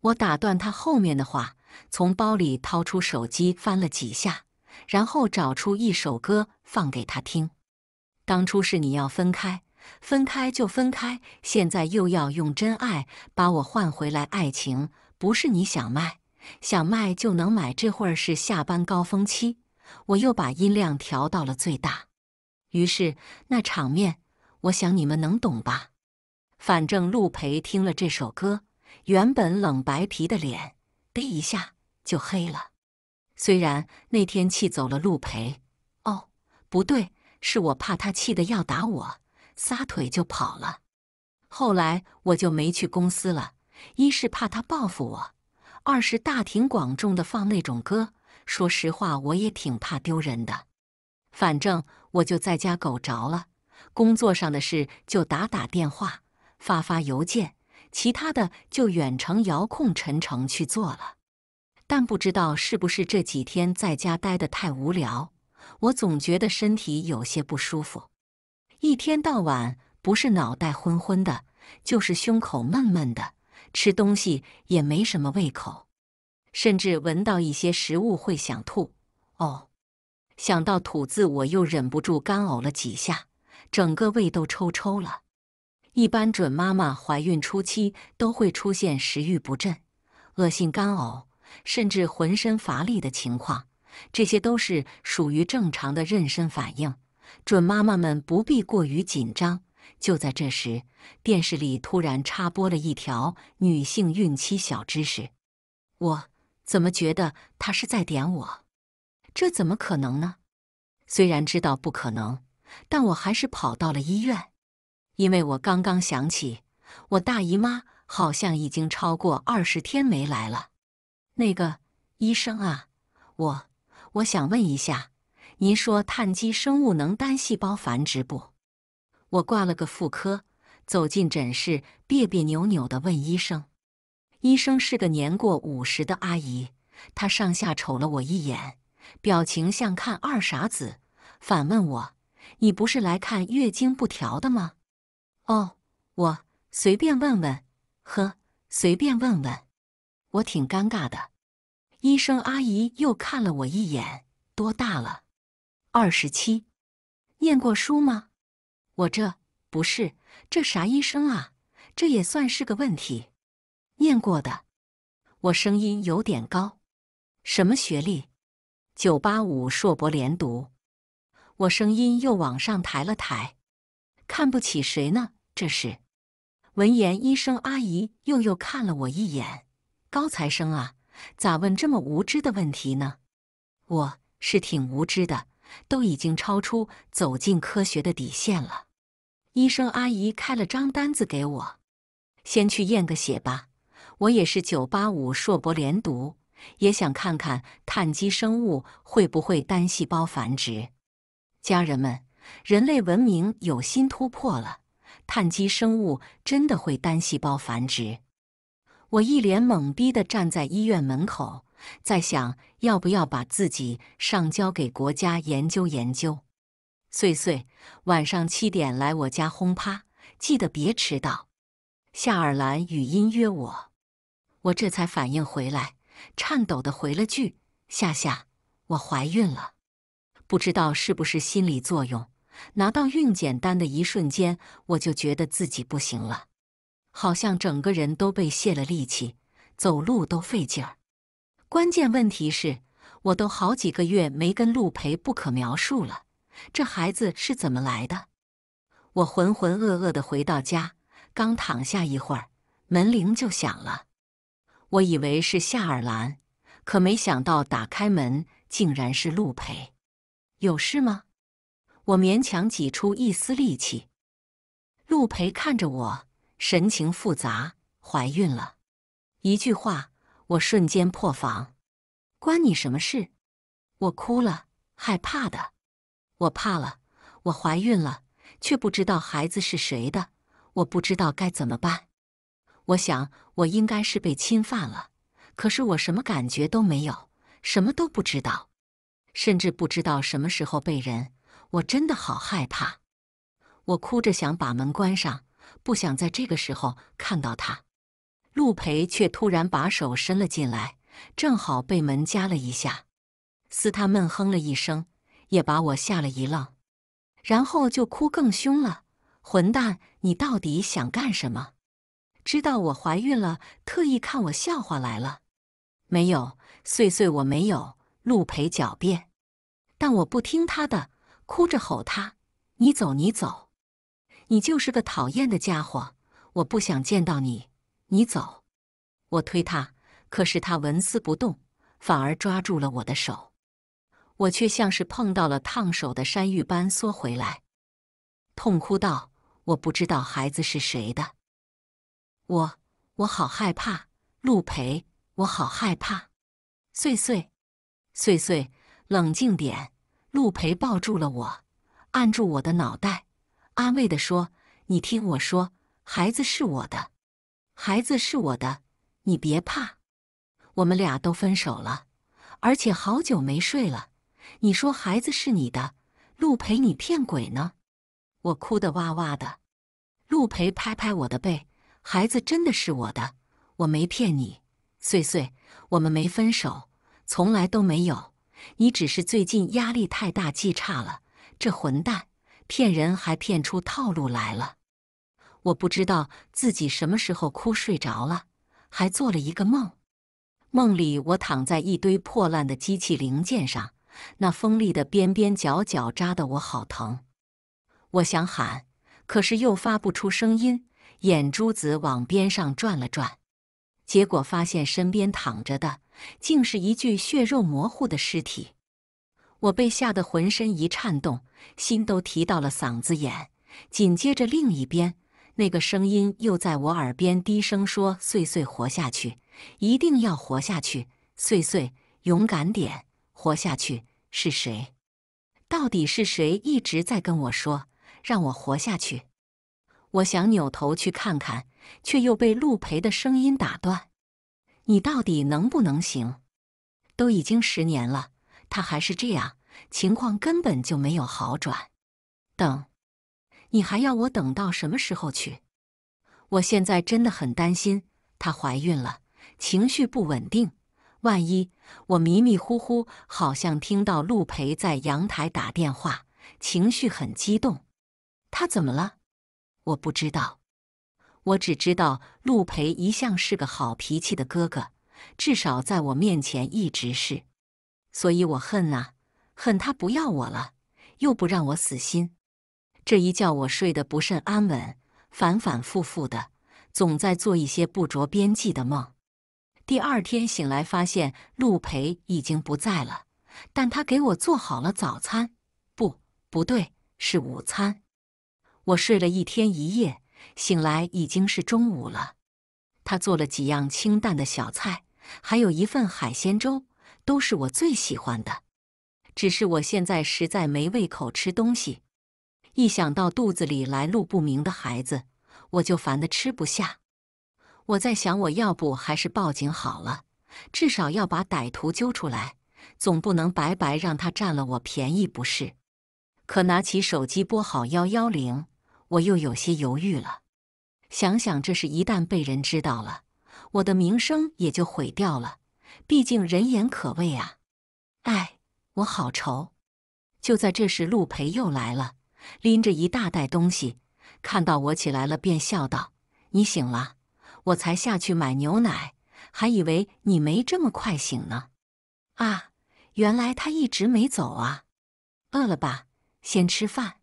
我打断他后面的话，从包里掏出手机，翻了几下，然后找出一首歌放给他听。当初是你要分开，分开就分开，现在又要用真爱把我换回来，爱情不是你想卖。想卖就能买，这会儿是下班高峰期，我又把音量调到了最大。于是那场面，我想你们能懂吧？反正陆培听了这首歌，原本冷白皮的脸，的一下就黑了。虽然那天气走了陆培，哦，不对，是我怕他气得要打我，撒腿就跑了。后来我就没去公司了，一是怕他报复我。二是大庭广众的放那种歌，说实话，我也挺怕丢人的。反正我就在家苟着了，工作上的事就打打电话、发发邮件，其他的就远程遥控陈诚去做了。但不知道是不是这几天在家待得太无聊，我总觉得身体有些不舒服，一天到晚不是脑袋昏昏的，就是胸口闷闷的。吃东西也没什么胃口，甚至闻到一些食物会想吐。哦，想到“吐”字，我又忍不住干呕了几下，整个胃都抽抽了。一般准妈妈怀孕初期都会出现食欲不振、恶心、干呕，甚至浑身乏力的情况，这些都是属于正常的妊娠反应，准妈妈们不必过于紧张。就在这时，电视里突然插播了一条女性孕期小知识。我怎么觉得他是在点我？这怎么可能呢？虽然知道不可能，但我还是跑到了医院，因为我刚刚想起，我大姨妈好像已经超过二十天没来了。那个医生啊，我我想问一下，您说碳基生物能单细胞繁殖不？我挂了个妇科，走进诊室，别别扭扭的问医生。医生是个年过五十的阿姨，她上下瞅了我一眼，表情像看二傻子，反问我：“你不是来看月经不调的吗？”“哦，我随便问问。”“呵，随便问问。”我挺尴尬的。医生阿姨又看了我一眼：“多大了？二十七。念过书吗？”我这不是这啥医生啊？这也算是个问题。念过的，我声音有点高。什么学历？九八五硕博连读。我声音又往上抬了抬。看不起谁呢？这是。闻言，医生阿姨又又看了我一眼。高材生啊，咋问这么无知的问题呢？我是挺无知的，都已经超出走进科学的底线了。医生阿姨开了张单子给我，先去验个血吧。我也是985硕博连读，也想看看碳基生物会不会单细胞繁殖。家人们，人类文明有新突破了，碳基生物真的会单细胞繁殖。我一脸懵逼地站在医院门口，在想要不要把自己上交给国家研究研究。岁岁，晚上七点来我家轰趴，记得别迟到。夏尔兰语音约我，我这才反应回来，颤抖的回了句：“夏夏，我怀孕了。”不知道是不是心理作用，拿到孕检单的一瞬间，我就觉得自己不行了，好像整个人都被泄了力气，走路都费劲儿。关键问题是，我都好几个月没跟陆培不可描述了。这孩子是怎么来的？我浑浑噩噩的回到家，刚躺下一会儿，门铃就响了。我以为是夏尔兰，可没想到打开门竟然是陆培。有事吗？我勉强挤出一丝力气。陆培看着我，神情复杂。怀孕了，一句话，我瞬间破防。关你什么事？我哭了，害怕的。我怕了，我怀孕了，却不知道孩子是谁的，我不知道该怎么办。我想，我应该是被侵犯了，可是我什么感觉都没有，什么都不知道，甚至不知道什么时候被人。我真的好害怕。我哭着想把门关上，不想在这个时候看到他。陆培却突然把手伸了进来，正好被门夹了一下，斯他闷哼了一声。也把我吓了一愣，然后就哭更凶了。混蛋，你到底想干什么？知道我怀孕了，特意看我笑话来了？没有，碎碎，我没有。陆培狡辩，但我不听他的，哭着吼他：“你走，你走，你就是个讨厌的家伙，我不想见到你，你走。”我推他，可是他纹丝不动，反而抓住了我的手。我却像是碰到了烫手的山芋般缩回来，痛哭道：“我不知道孩子是谁的，我我好害怕，陆培，我好害怕。”“碎碎，碎碎，冷静点。”陆培抱住了我，按住我的脑袋，安慰的说：“你听我说，孩子是我的，孩子是我的，你别怕。我们俩都分手了，而且好久没睡了。”你说孩子是你的，陆培，你骗鬼呢？我哭得哇哇的。陆培拍拍我的背：“孩子真的是我的，我没骗你。岁岁，我们没分手，从来都没有。你只是最近压力太大，记差了。这混蛋，骗人还骗出套路来了。”我不知道自己什么时候哭睡着了，还做了一个梦。梦里我躺在一堆破烂的机器零件上。那锋利的边边角角扎得我好疼，我想喊，可是又发不出声音。眼珠子往边上转了转，结果发现身边躺着的竟是一具血肉模糊的尸体。我被吓得浑身一颤动，心都提到了嗓子眼。紧接着，另一边那个声音又在我耳边低声说：“碎碎，活下去，一定要活下去，碎碎，勇敢点。”活下去是谁？到底是谁一直在跟我说让我活下去？我想扭头去看看，却又被陆培的声音打断。你到底能不能行？都已经十年了，他还是这样，情况根本就没有好转。等，你还要我等到什么时候去？我现在真的很担心，她怀孕了，情绪不稳定。万一我迷迷糊糊，好像听到陆培在阳台打电话，情绪很激动。他怎么了？我不知道。我只知道陆培一向是个好脾气的哥哥，至少在我面前一直是。所以我恨啊，恨他不要我了，又不让我死心。这一觉我睡得不甚安稳，反反复复的，总在做一些不着边际的梦。第二天醒来，发现陆培已经不在了，但他给我做好了早餐，不，不对，是午餐。我睡了一天一夜，醒来已经是中午了。他做了几样清淡的小菜，还有一份海鲜粥，都是我最喜欢的。只是我现在实在没胃口吃东西，一想到肚子里来路不明的孩子，我就烦的吃不下。我在想，我要不还是报警好了，至少要把歹徒揪出来，总不能白白让他占了我便宜，不是？可拿起手机拨好幺幺零，我又有些犹豫了。想想，这事一旦被人知道了，我的名声也就毁掉了。毕竟人言可畏啊！哎，我好愁。就在这时，陆培又来了，拎着一大袋东西，看到我起来了，便笑道：“你醒了。”我才下去买牛奶，还以为你没这么快醒呢。啊，原来他一直没走啊。饿了吧？先吃饭。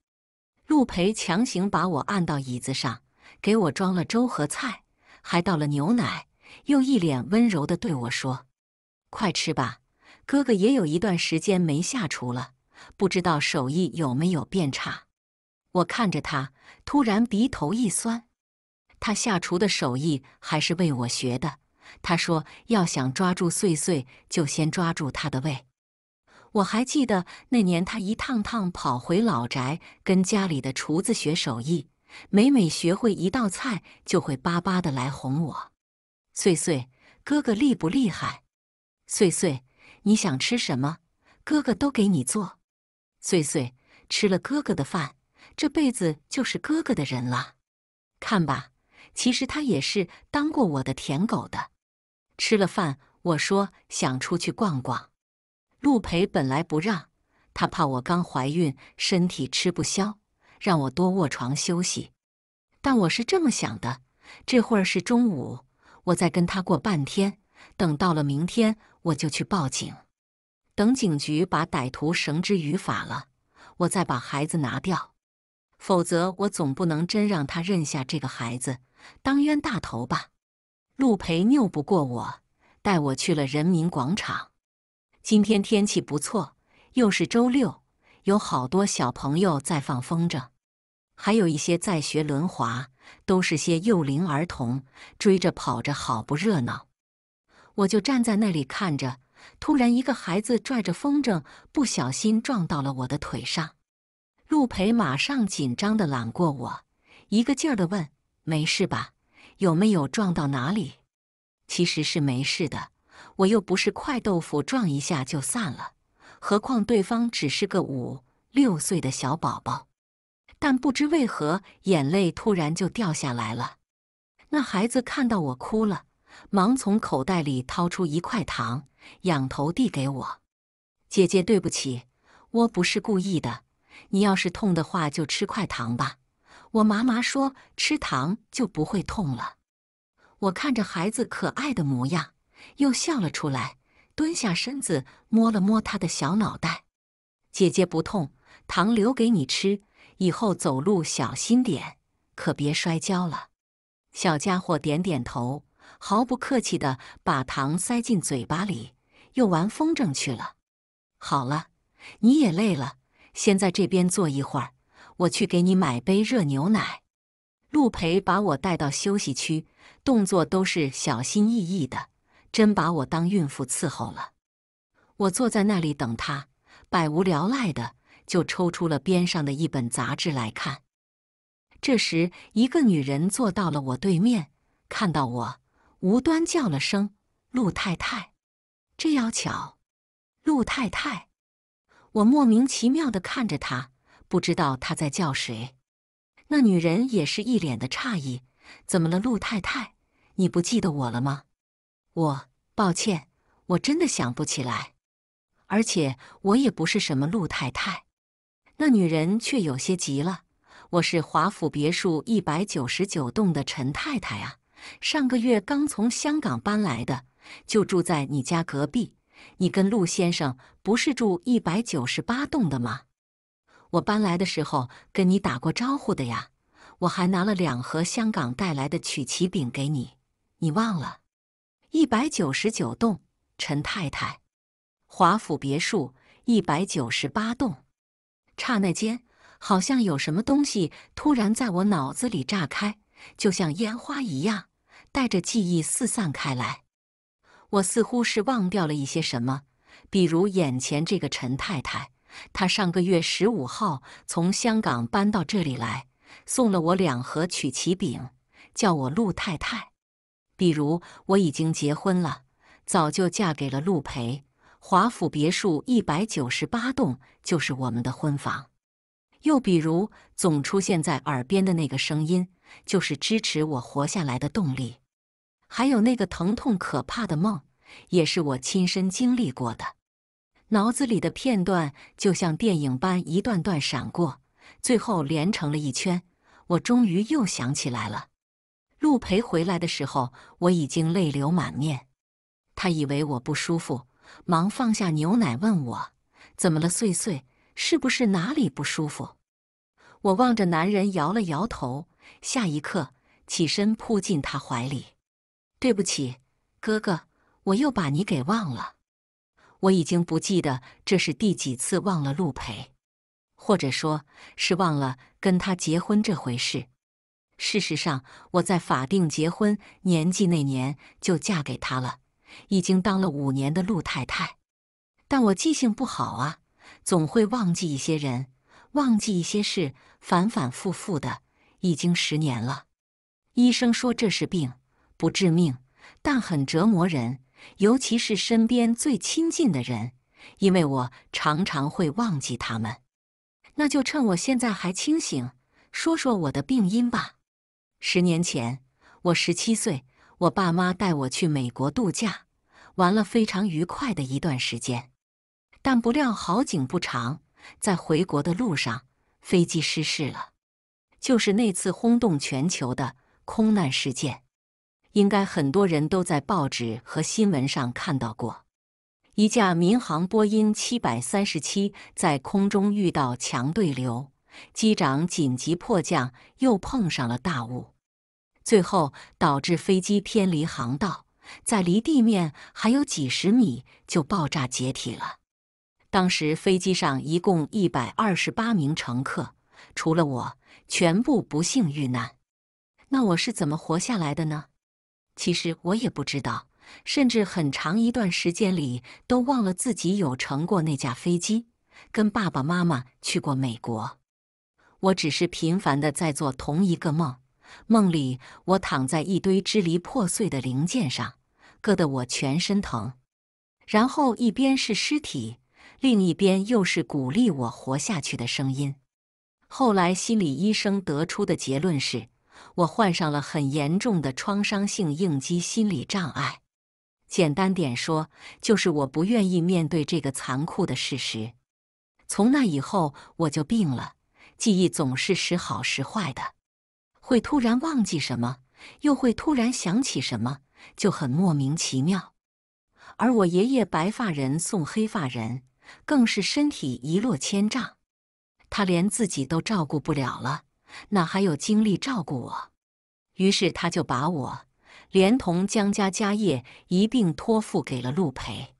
陆培强行把我按到椅子上，给我装了粥和菜，还倒了牛奶，又一脸温柔的对我说：“快吃吧，哥哥也有一段时间没下厨了，不知道手艺有没有变差。”我看着他，突然鼻头一酸。他下厨的手艺还是为我学的。他说：“要想抓住碎碎，就先抓住他的胃。”我还记得那年，他一趟趟跑回老宅，跟家里的厨子学手艺。每每学会一道菜，就会巴巴的来哄我：“碎碎，哥哥厉不厉害？碎碎，你想吃什么，哥哥都给你做。碎碎，吃了哥哥的饭，这辈子就是哥哥的人了。看吧。”其实他也是当过我的舔狗的。吃了饭，我说想出去逛逛。陆培本来不让，他怕我刚怀孕，身体吃不消，让我多卧床休息。但我是这么想的：这会儿是中午，我再跟他过半天，等到了明天，我就去报警。等警局把歹徒绳之于法了，我再把孩子拿掉。否则，我总不能真让他认下这个孩子。当冤大头吧，陆培拗不过我，带我去了人民广场。今天天气不错，又是周六，有好多小朋友在放风筝，还有一些在学轮滑，都是些幼龄儿童，追着跑着，好不热闹。我就站在那里看着，突然一个孩子拽着风筝不小心撞到了我的腿上，陆培马上紧张地揽过我，一个劲儿地问。没事吧？有没有撞到哪里？其实是没事的，我又不是块豆腐，撞一下就散了。何况对方只是个五六岁的小宝宝。但不知为何，眼泪突然就掉下来了。那孩子看到我哭了，忙从口袋里掏出一块糖，仰头递给我：“姐姐，对不起，我不是故意的。你要是痛的话，就吃块糖吧。”我麻麻说：“吃糖就不会痛了。”我看着孩子可爱的模样，又笑了出来，蹲下身子摸了摸他的小脑袋。姐姐不痛，糖留给你吃。以后走路小心点，可别摔跤了。小家伙点点头，毫不客气地把糖塞进嘴巴里，又玩风筝去了。好了，你也累了，先在这边坐一会儿。我去给你买杯热牛奶。陆培把我带到休息区，动作都是小心翼翼的，真把我当孕妇伺候了。我坐在那里等他，百无聊赖的就抽出了边上的一本杂志来看。这时，一个女人坐到了我对面，看到我，无端叫了声“陆太太”，这要巧，陆太太。我莫名其妙的看着她。不知道他在叫谁，那女人也是一脸的诧异。怎么了，陆太太？你不记得我了吗？我抱歉，我真的想不起来，而且我也不是什么陆太太。那女人却有些急了：“我是华府别墅一百九十九栋的陈太太啊，上个月刚从香港搬来的，就住在你家隔壁。你跟陆先生不是住一百九十八栋的吗？”我搬来的时候跟你打过招呼的呀，我还拿了两盒香港带来的曲奇饼给你，你忘了？一百九十九栋，陈太太，华府别墅一百九十八栋。刹那间，好像有什么东西突然在我脑子里炸开，就像烟花一样，带着记忆四散开来。我似乎是忘掉了一些什么，比如眼前这个陈太太。他上个月十五号从香港搬到这里来，送了我两盒曲奇饼，叫我陆太太。比如我已经结婚了，早就嫁给了陆培。华府别墅一百九十八栋就是我们的婚房。又比如，总出现在耳边的那个声音，就是支持我活下来的动力。还有那个疼痛可怕的梦，也是我亲身经历过的。脑子里的片段就像电影般一段段闪过，最后连成了一圈。我终于又想起来了。陆培回来的时候，我已经泪流满面。他以为我不舒服，忙放下牛奶问我：“怎么了，岁岁？是不是哪里不舒服？”我望着男人摇了摇头，下一刻起身扑进他怀里：“对不起，哥哥，我又把你给忘了。”我已经不记得这是第几次忘了陆培，或者说，是忘了跟他结婚这回事。事实上，我在法定结婚年纪那年就嫁给他了，已经当了五年的陆太太。但我记性不好啊，总会忘记一些人，忘记一些事，反反复复的，已经十年了。医生说这是病，不致命，但很折磨人。尤其是身边最亲近的人，因为我常常会忘记他们。那就趁我现在还清醒，说说我的病因吧。十年前，我十七岁，我爸妈带我去美国度假，玩了非常愉快的一段时间。但不料好景不长，在回国的路上，飞机失事了，就是那次轰动全球的空难事件。应该很多人都在报纸和新闻上看到过，一架民航波音七百三十七在空中遇到强对流，机长紧急迫降，又碰上了大雾，最后导致飞机偏离航道，在离地面还有几十米就爆炸解体了。当时飞机上一共一百二十八名乘客，除了我，全部不幸遇难。那我是怎么活下来的呢？其实我也不知道，甚至很长一段时间里都忘了自己有乘过那架飞机，跟爸爸妈妈去过美国。我只是频繁的在做同一个梦，梦里我躺在一堆支离破碎的零件上，硌得我全身疼。然后一边是尸体，另一边又是鼓励我活下去的声音。后来心理医生得出的结论是。我患上了很严重的创伤性应激心理障碍，简单点说，就是我不愿意面对这个残酷的事实。从那以后，我就病了，记忆总是时好时坏的，会突然忘记什么，又会突然想起什么，就很莫名其妙。而我爷爷白发人送黑发人，更是身体一落千丈，他连自己都照顾不了了。哪还有精力照顾我？于是他就把我连同江家家业一并托付给了陆培。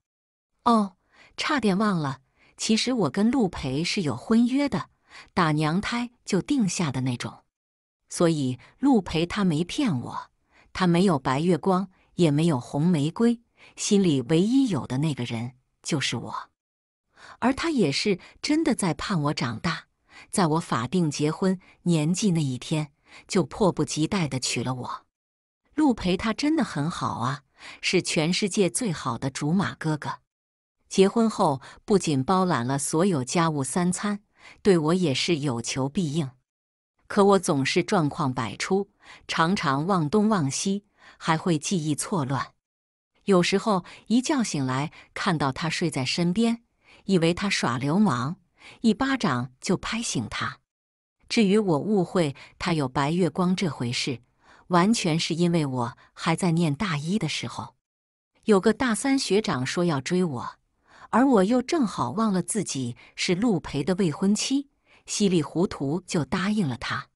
哦，差点忘了，其实我跟陆培是有婚约的，打娘胎就定下的那种。所以陆培他没骗我，他没有白月光，也没有红玫瑰，心里唯一有的那个人就是我。而他也是真的在盼我长大。在我法定结婚年纪那一天，就迫不及待的娶了我。陆培他真的很好啊，是全世界最好的竹马哥哥。结婚后不仅包揽了所有家务、三餐，对我也是有求必应。可我总是状况百出，常常忘东忘西，还会记忆错乱。有时候一觉醒来，看到他睡在身边，以为他耍流氓。一巴掌就拍醒他。至于我误会他有白月光这回事，完全是因为我还在念大一的时候，有个大三学长说要追我，而我又正好忘了自己是陆培的未婚妻，稀里糊涂就答应了他。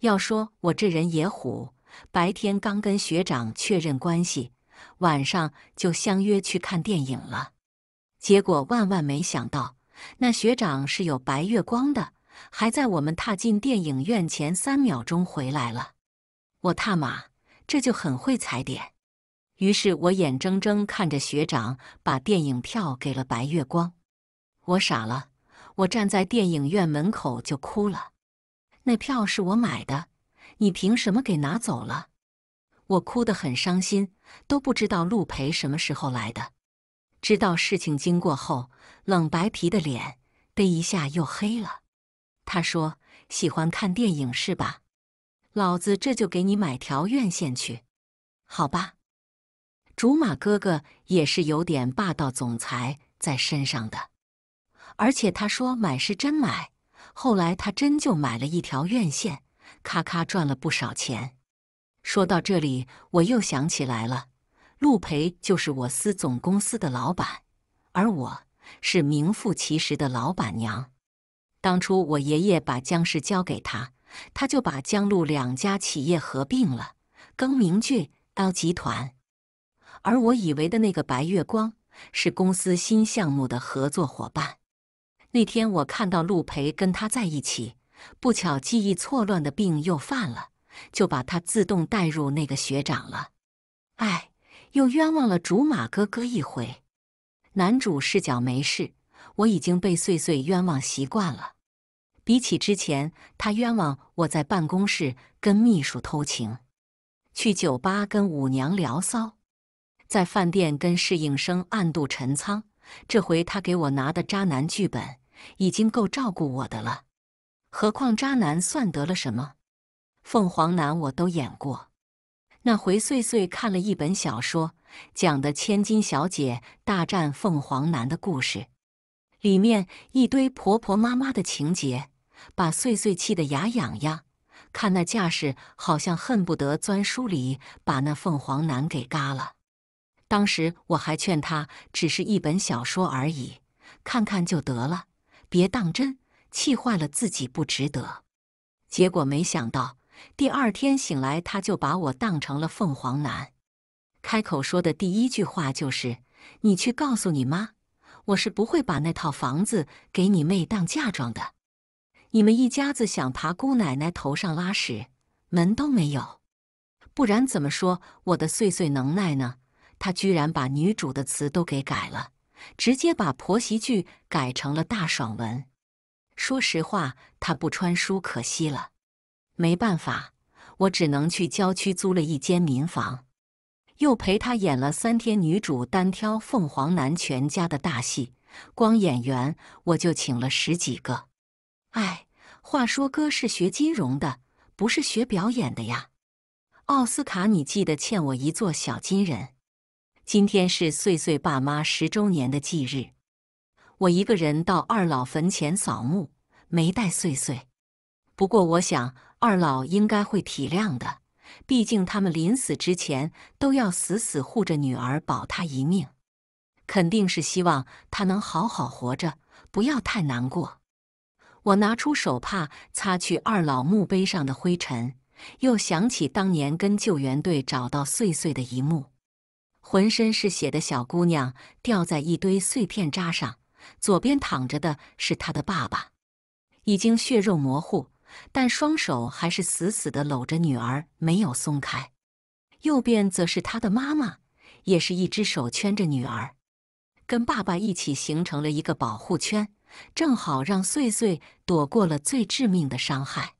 要说我这人也虎，白天刚跟学长确认关系，晚上就相约去看电影了，结果万万没想到。那学长是有白月光的，还在我们踏进电影院前三秒钟回来了。我踏马，这就很会踩点。于是我眼睁睁看着学长把电影票给了白月光。我傻了，我站在电影院门口就哭了。那票是我买的，你凭什么给拿走了？我哭得很伤心，都不知道陆培什么时候来的。知道事情经过后，冷白皮的脸，被一下又黑了。他说：“喜欢看电影是吧？老子这就给你买条院线去，好吧？”竹马哥哥也是有点霸道总裁在身上的，而且他说买是真买。后来他真就买了一条院线，咔咔赚了不少钱。说到这里，我又想起来了。陆培就是我司总公司的老板，而我是名副其实的老板娘。当初我爷爷把江氏交给他，他就把江陆两家企业合并了，更名俊刀集团。而我以为的那个白月光，是公司新项目的合作伙伴。那天我看到陆培跟他在一起，不巧记忆错乱的病又犯了，就把他自动带入那个学长了。哎。又冤枉了竹马哥哥一回，男主视角没事，我已经被碎碎冤枉习惯了。比起之前他冤枉我在办公室跟秘书偷情，去酒吧跟舞娘聊骚，在饭店跟侍应生暗度陈仓，这回他给我拿的渣男剧本已经够照顾我的了。何况渣男算得了什么？凤凰男我都演过。那回岁岁看了一本小说，讲的千金小姐大战凤凰男的故事，里面一堆婆婆妈妈的情节，把岁岁气得牙痒痒。看那架势，好像恨不得钻书里把那凤凰男给嘎了。当时我还劝他，只是一本小说而已，看看就得了，别当真，气坏了自己不值得。结果没想到。第二天醒来，他就把我当成了凤凰男，开口说的第一句话就是：“你去告诉你妈，我是不会把那套房子给你妹当嫁妆的。你们一家子想爬姑奶奶头上拉屎，门都没有。不然怎么说我的岁岁能耐呢？”他居然把女主的词都给改了，直接把婆媳剧改成了大爽文。说实话，他不穿书可惜了。没办法，我只能去郊区租了一间民房，又陪他演了三天女主单挑凤凰男全家的大戏，光演员我就请了十几个。哎，话说哥是学金融的，不是学表演的呀。奥斯卡，你记得欠我一座小金人。今天是岁岁爸妈十周年的忌日，我一个人到二老坟前扫墓，没带岁岁。不过我想。二老应该会体谅的，毕竟他们临死之前都要死死护着女儿，保她一命，肯定是希望她能好好活着，不要太难过。我拿出手帕擦去二老墓碑上的灰尘，又想起当年跟救援队找到碎碎的一幕：浑身是血的小姑娘掉在一堆碎片渣上，左边躺着的是她的爸爸，已经血肉模糊。但双手还是死死的搂着女儿，没有松开。右边则是他的妈妈，也是一只手圈着女儿，跟爸爸一起形成了一个保护圈，正好让穗穗躲过了最致命的伤害。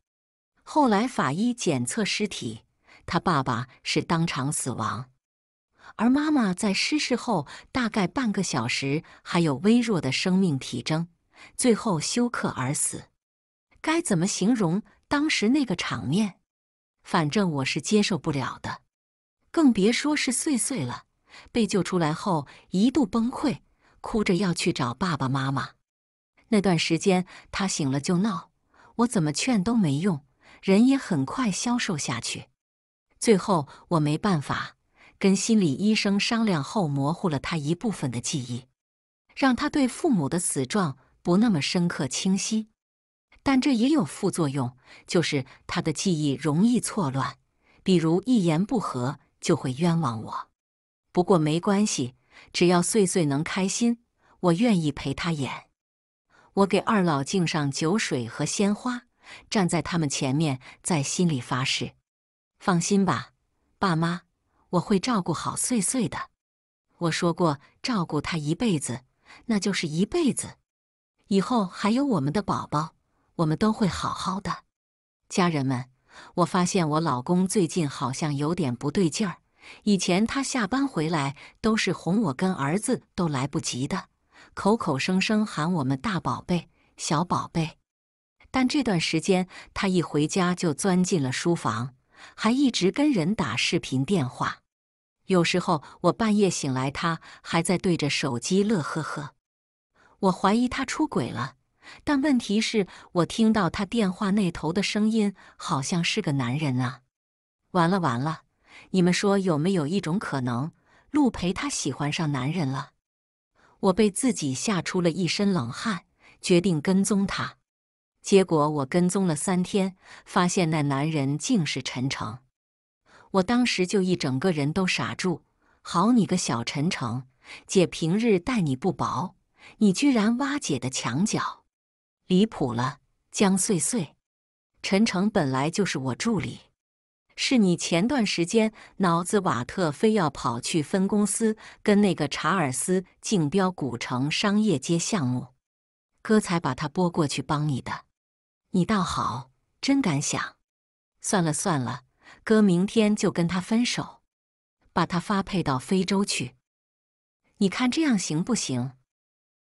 后来法医检测尸体，他爸爸是当场死亡，而妈妈在失事后大概半个小时还有微弱的生命体征，最后休克而死。该怎么形容当时那个场面？反正我是接受不了的，更别说是碎碎了。被救出来后，一度崩溃，哭着要去找爸爸妈妈。那段时间，他醒了就闹，我怎么劝都没用，人也很快消瘦下去。最后，我没办法，跟心理医生商量后，模糊了他一部分的记忆，让他对父母的死状不那么深刻清晰。但这也有副作用，就是他的记忆容易错乱，比如一言不合就会冤枉我。不过没关系，只要岁岁能开心，我愿意陪他演。我给二老敬上酒水和鲜花，站在他们前面，在心里发誓：放心吧，爸妈，我会照顾好岁岁的。我说过，照顾他一辈子，那就是一辈子。以后还有我们的宝宝。我们都会好好的，家人们。我发现我老公最近好像有点不对劲儿。以前他下班回来都是哄我跟儿子都来不及的，口口声声喊我们大宝贝、小宝贝。但这段时间，他一回家就钻进了书房，还一直跟人打视频电话。有时候我半夜醒来，他还在对着手机乐呵呵。我怀疑他出轨了。但问题是，我听到他电话那头的声音好像是个男人啊！完了完了，你们说有没有一种可能，陆培他喜欢上男人了？我被自己吓出了一身冷汗，决定跟踪他。结果我跟踪了三天，发现那男人竟是陈诚。我当时就一整个人都傻住。好你个小陈诚，姐平日待你不薄，你居然挖姐的墙角！离谱了，江穗穗，陈诚本来就是我助理，是你前段时间脑子瓦特，非要跑去分公司跟那个查尔斯竞标古城商业街项目，哥才把他拨过去帮你的。你倒好，真敢想！算了算了，哥明天就跟他分手，把他发配到非洲去。你看这样行不行？